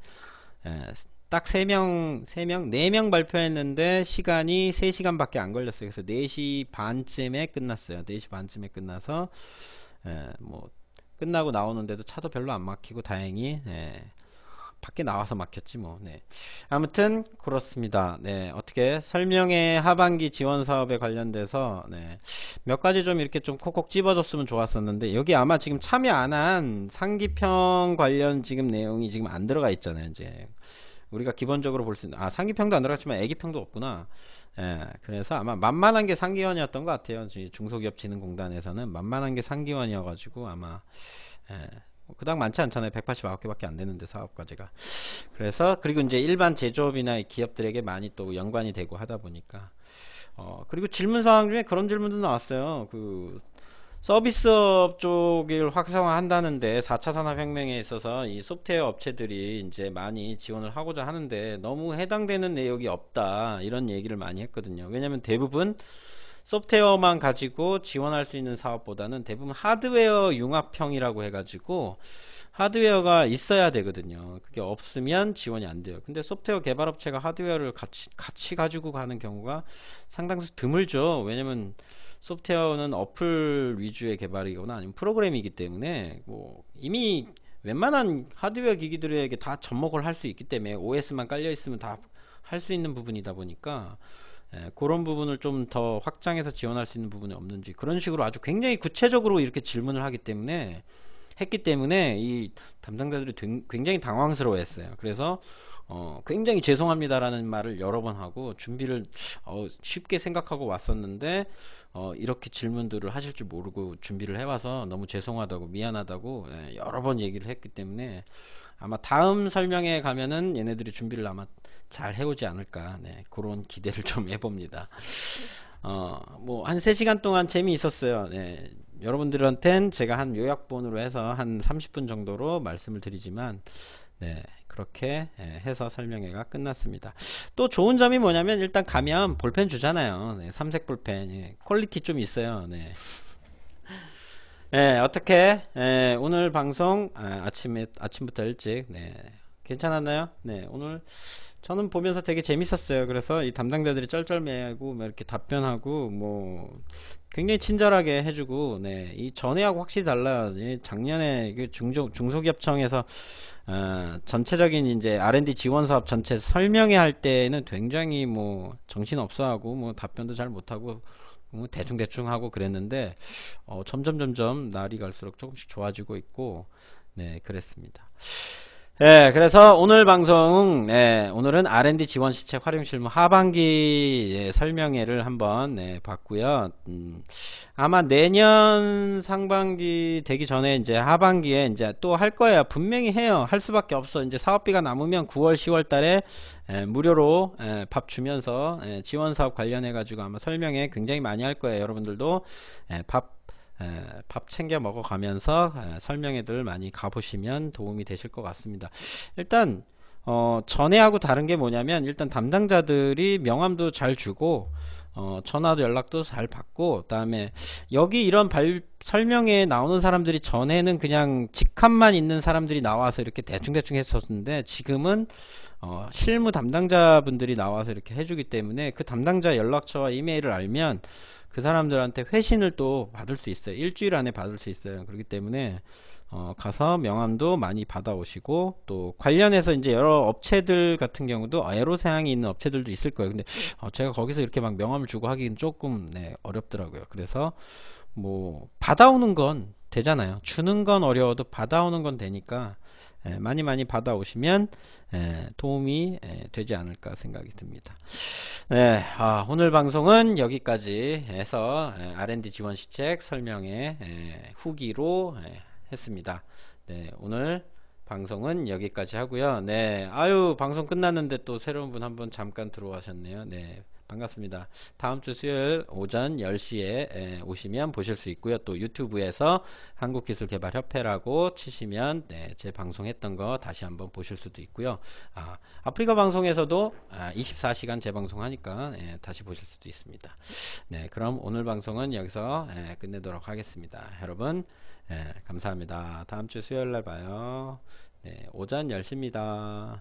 에, 예, 딱 3명, 3명, 4명 발표했는데 시간이 3시간밖에 안 걸렸어요. 그래서 4시 반쯤에 끝났어요. 4시 반쯤에 끝나서 예, 뭐 끝나고 나오는데도 차도 별로 안 막히고 다행히 예, 밖에 나와서 막혔지 뭐. 네. 아무튼 그렇습니다. 네, 어떻게 설명회 하반기 지원 사업에 관련돼서 네, 몇 가지 좀 이렇게 좀 콕콕 집어줬으면 좋았었는데 여기 아마 지금 참여 안 한 상기평 관련 지금 내용이 지금 안 들어가 있잖아요. 이제. 우리가 기본적으로 볼 수 있는 아 상기평도 안 들어갔지만 애기평도 없구나 예, 그래서 아마 만만한 게 상기원이었던 것 같아요 중소기업진흥공단에서는 만만한 게 상기원이어가지고 아마 예, 뭐 그닥 많지 않잖아요 189개밖에 안 되는데 사업과제가 그래서 그리고 이제 일반 제조업이나 기업들에게 많이 또 연관이 되고 하다 보니까 어, 그리고 질문 사항 중에 그런 질문도 나왔어요 그 서비스업 쪽을 확성화한다는데 4차 산업혁명에 있어서 이 소프트웨어 업체들이 이제 많이 지원을 하고자 하는데 너무 해당되는 내용이 없다 이런 얘기를 많이 했거든요. 왜냐하면 대부분 소프트웨어만 가지고 지원할 수 있는 사업보다는 대부분 하드웨어 융합형이라고 해가지고 하드웨어가 있어야 되거든요. 그게 없으면 지원이 안 돼요. 근데 소프트웨어 개발업체가 하드웨어를 같이, 같이 가지고 가는 경우가 상당수 드물죠. 왜냐면 하 소프트웨어는 어플 위주의 개발이거나 아니면 프로그램이기 때문에 뭐 이미 웬만한 하드웨어 기기들에게 다 접목을 할 수 있기 때문에 OS만 깔려 있으면 다 할 수 있는 부분이다 보니까 예, 그런 부분을 좀 더 확장해서 지원할 수 있는 부분이 없는지 그런 식으로 아주 굉장히 구체적으로 이렇게 질문을 하기 때문에 했기 때문에 이 담당자들이 굉장히 당황스러워했어요. 그래서 어, 굉장히 죄송합니다라는 말을 여러 번 하고 준비를 어, 쉽게 생각하고 왔었는데 어, 이렇게 질문들을 하실 줄 모르고 준비를 해와서 너무 죄송하다고 미안하다고 예, 여러 번 얘기를 했기 때문에 아마 다음 설명회 가면은 얘네들이 준비를 아마 잘 해오지 않을까 네, 그런 기대를 좀 해봅니다. 어, 뭐한 3시간 동안 재미있었어요. 네, 여러분들한텐 제가 한 요약본으로 해서 한 30분 정도로 말씀을 드리지만 네, 그렇게 예, 해서 설명회가 끝났습니다. 또 좋은 점이 뭐냐면 일단 가면 볼펜 주잖아요. 네, 삼색 볼펜 예, 퀄리티 좀 있어요. 네. 네 어떻게 네, 오늘 방송 아, 침에 아침부터 일찍 네, 괜찮았나요? 네 오늘 저는 보면서 되게 재밌었어요. 그래서 이 담당자들이 쩔쩔매하고 막 뭐 이렇게 답변하고 뭐 굉장히 친절하게 해주고 네이 전에하고 확실히 달라요. 작년에 중소 중소기업청에서 어, 전체적인 이제 R&D 지원 사업 전체 설명회 할 때는 굉장히 뭐 정신 없어하고 뭐 답변도 잘 못하고 뭐 대충 대충 하고 그랬는데 어, 점점 점점 날이 갈수록 조금씩 좋아지고 있고 네 그랬습니다. 예, 그래서 오늘 방송, 네, 예, 오늘은 R&D 지원 시책 활용 실무 하반기 예, 설명회를 한번 네, 봤고요. 음, 아마 내년 상반기 되기 전에 이제 하반기에 이제 또 할 거예요. 분명히 해요. 할 수밖에 없어. 이제 사업비가 남으면 9월, 10월 달에 예, 무료로 예, 밥 주면서 예, 지원 사업 관련해 가지고 아마 설명회 굉장히 많이 할 거예요. 여러분들도 예, 밥밥 챙겨 먹어가면서 설명회들 많이 가보시면 도움이 되실 것 같습니다. 일단 어, 전에하고 다른 게 뭐냐면 일단 담당자들이 명함도 잘 주고 어, 전화도 연락도 잘 받고 그다음에 여기 이런 발, 설명에 나오는 사람들이 전에는 그냥 직함만 있는 사람들이 나와서 이렇게 대충대충 했었는데 지금은 어, 실무 담당자분들이 나와서 이렇게 해주기 때문에 그 담당자 연락처와 이메일을 알면 그 사람들한테 회신을 또 받을 수 있어요. 일주일 안에 받을 수 있어요. 그렇기 때문에 어, 가서 명함도 많이 받아오시고 또 관련해서 이제 여러 업체들 같은 경우도 에로 사항이 있는 업체들도 있을 거예요. 근데 어, 제가 거기서 이렇게 막 명함을 주고 하기는 조금 네, 어렵더라고요. 그래서 뭐 받아오는 건 되잖아요. 주는 건 어려워도 받아오는 건 되니까 예, 많이 많이 받아오시면 예, 도움이 예, 되지 않을까 생각이 듭니다. 네, 아, 오늘 방송은 여기까지 해서 R&D 지원 시책 설명회 후기로 했습니다. 네, 오늘 방송은 여기까지 하고요. 네, 아유 방송 끝났는데 또 새로운 분한분 잠깐 들어와셨네요. 네. 반갑습니다. 다음 주 수요일 오전 10시에 오시면 보실 수 있고요. 또 유튜브에서 한국기술개발협회라고 치시면 네, 제 방송했던 거 다시 한번 보실 수도 있고요. 아, 프리카 방송에서도 24시간 아, 재방송하니까 네, 다시 보실 수도 있습니다. 네, 그럼 오늘 방송은 여기서 네, 끝내도록 하겠습니다. 여러분 예, 감사합니다. 다음 주 수요일 날 봐요. 네, 오전 10시입니다.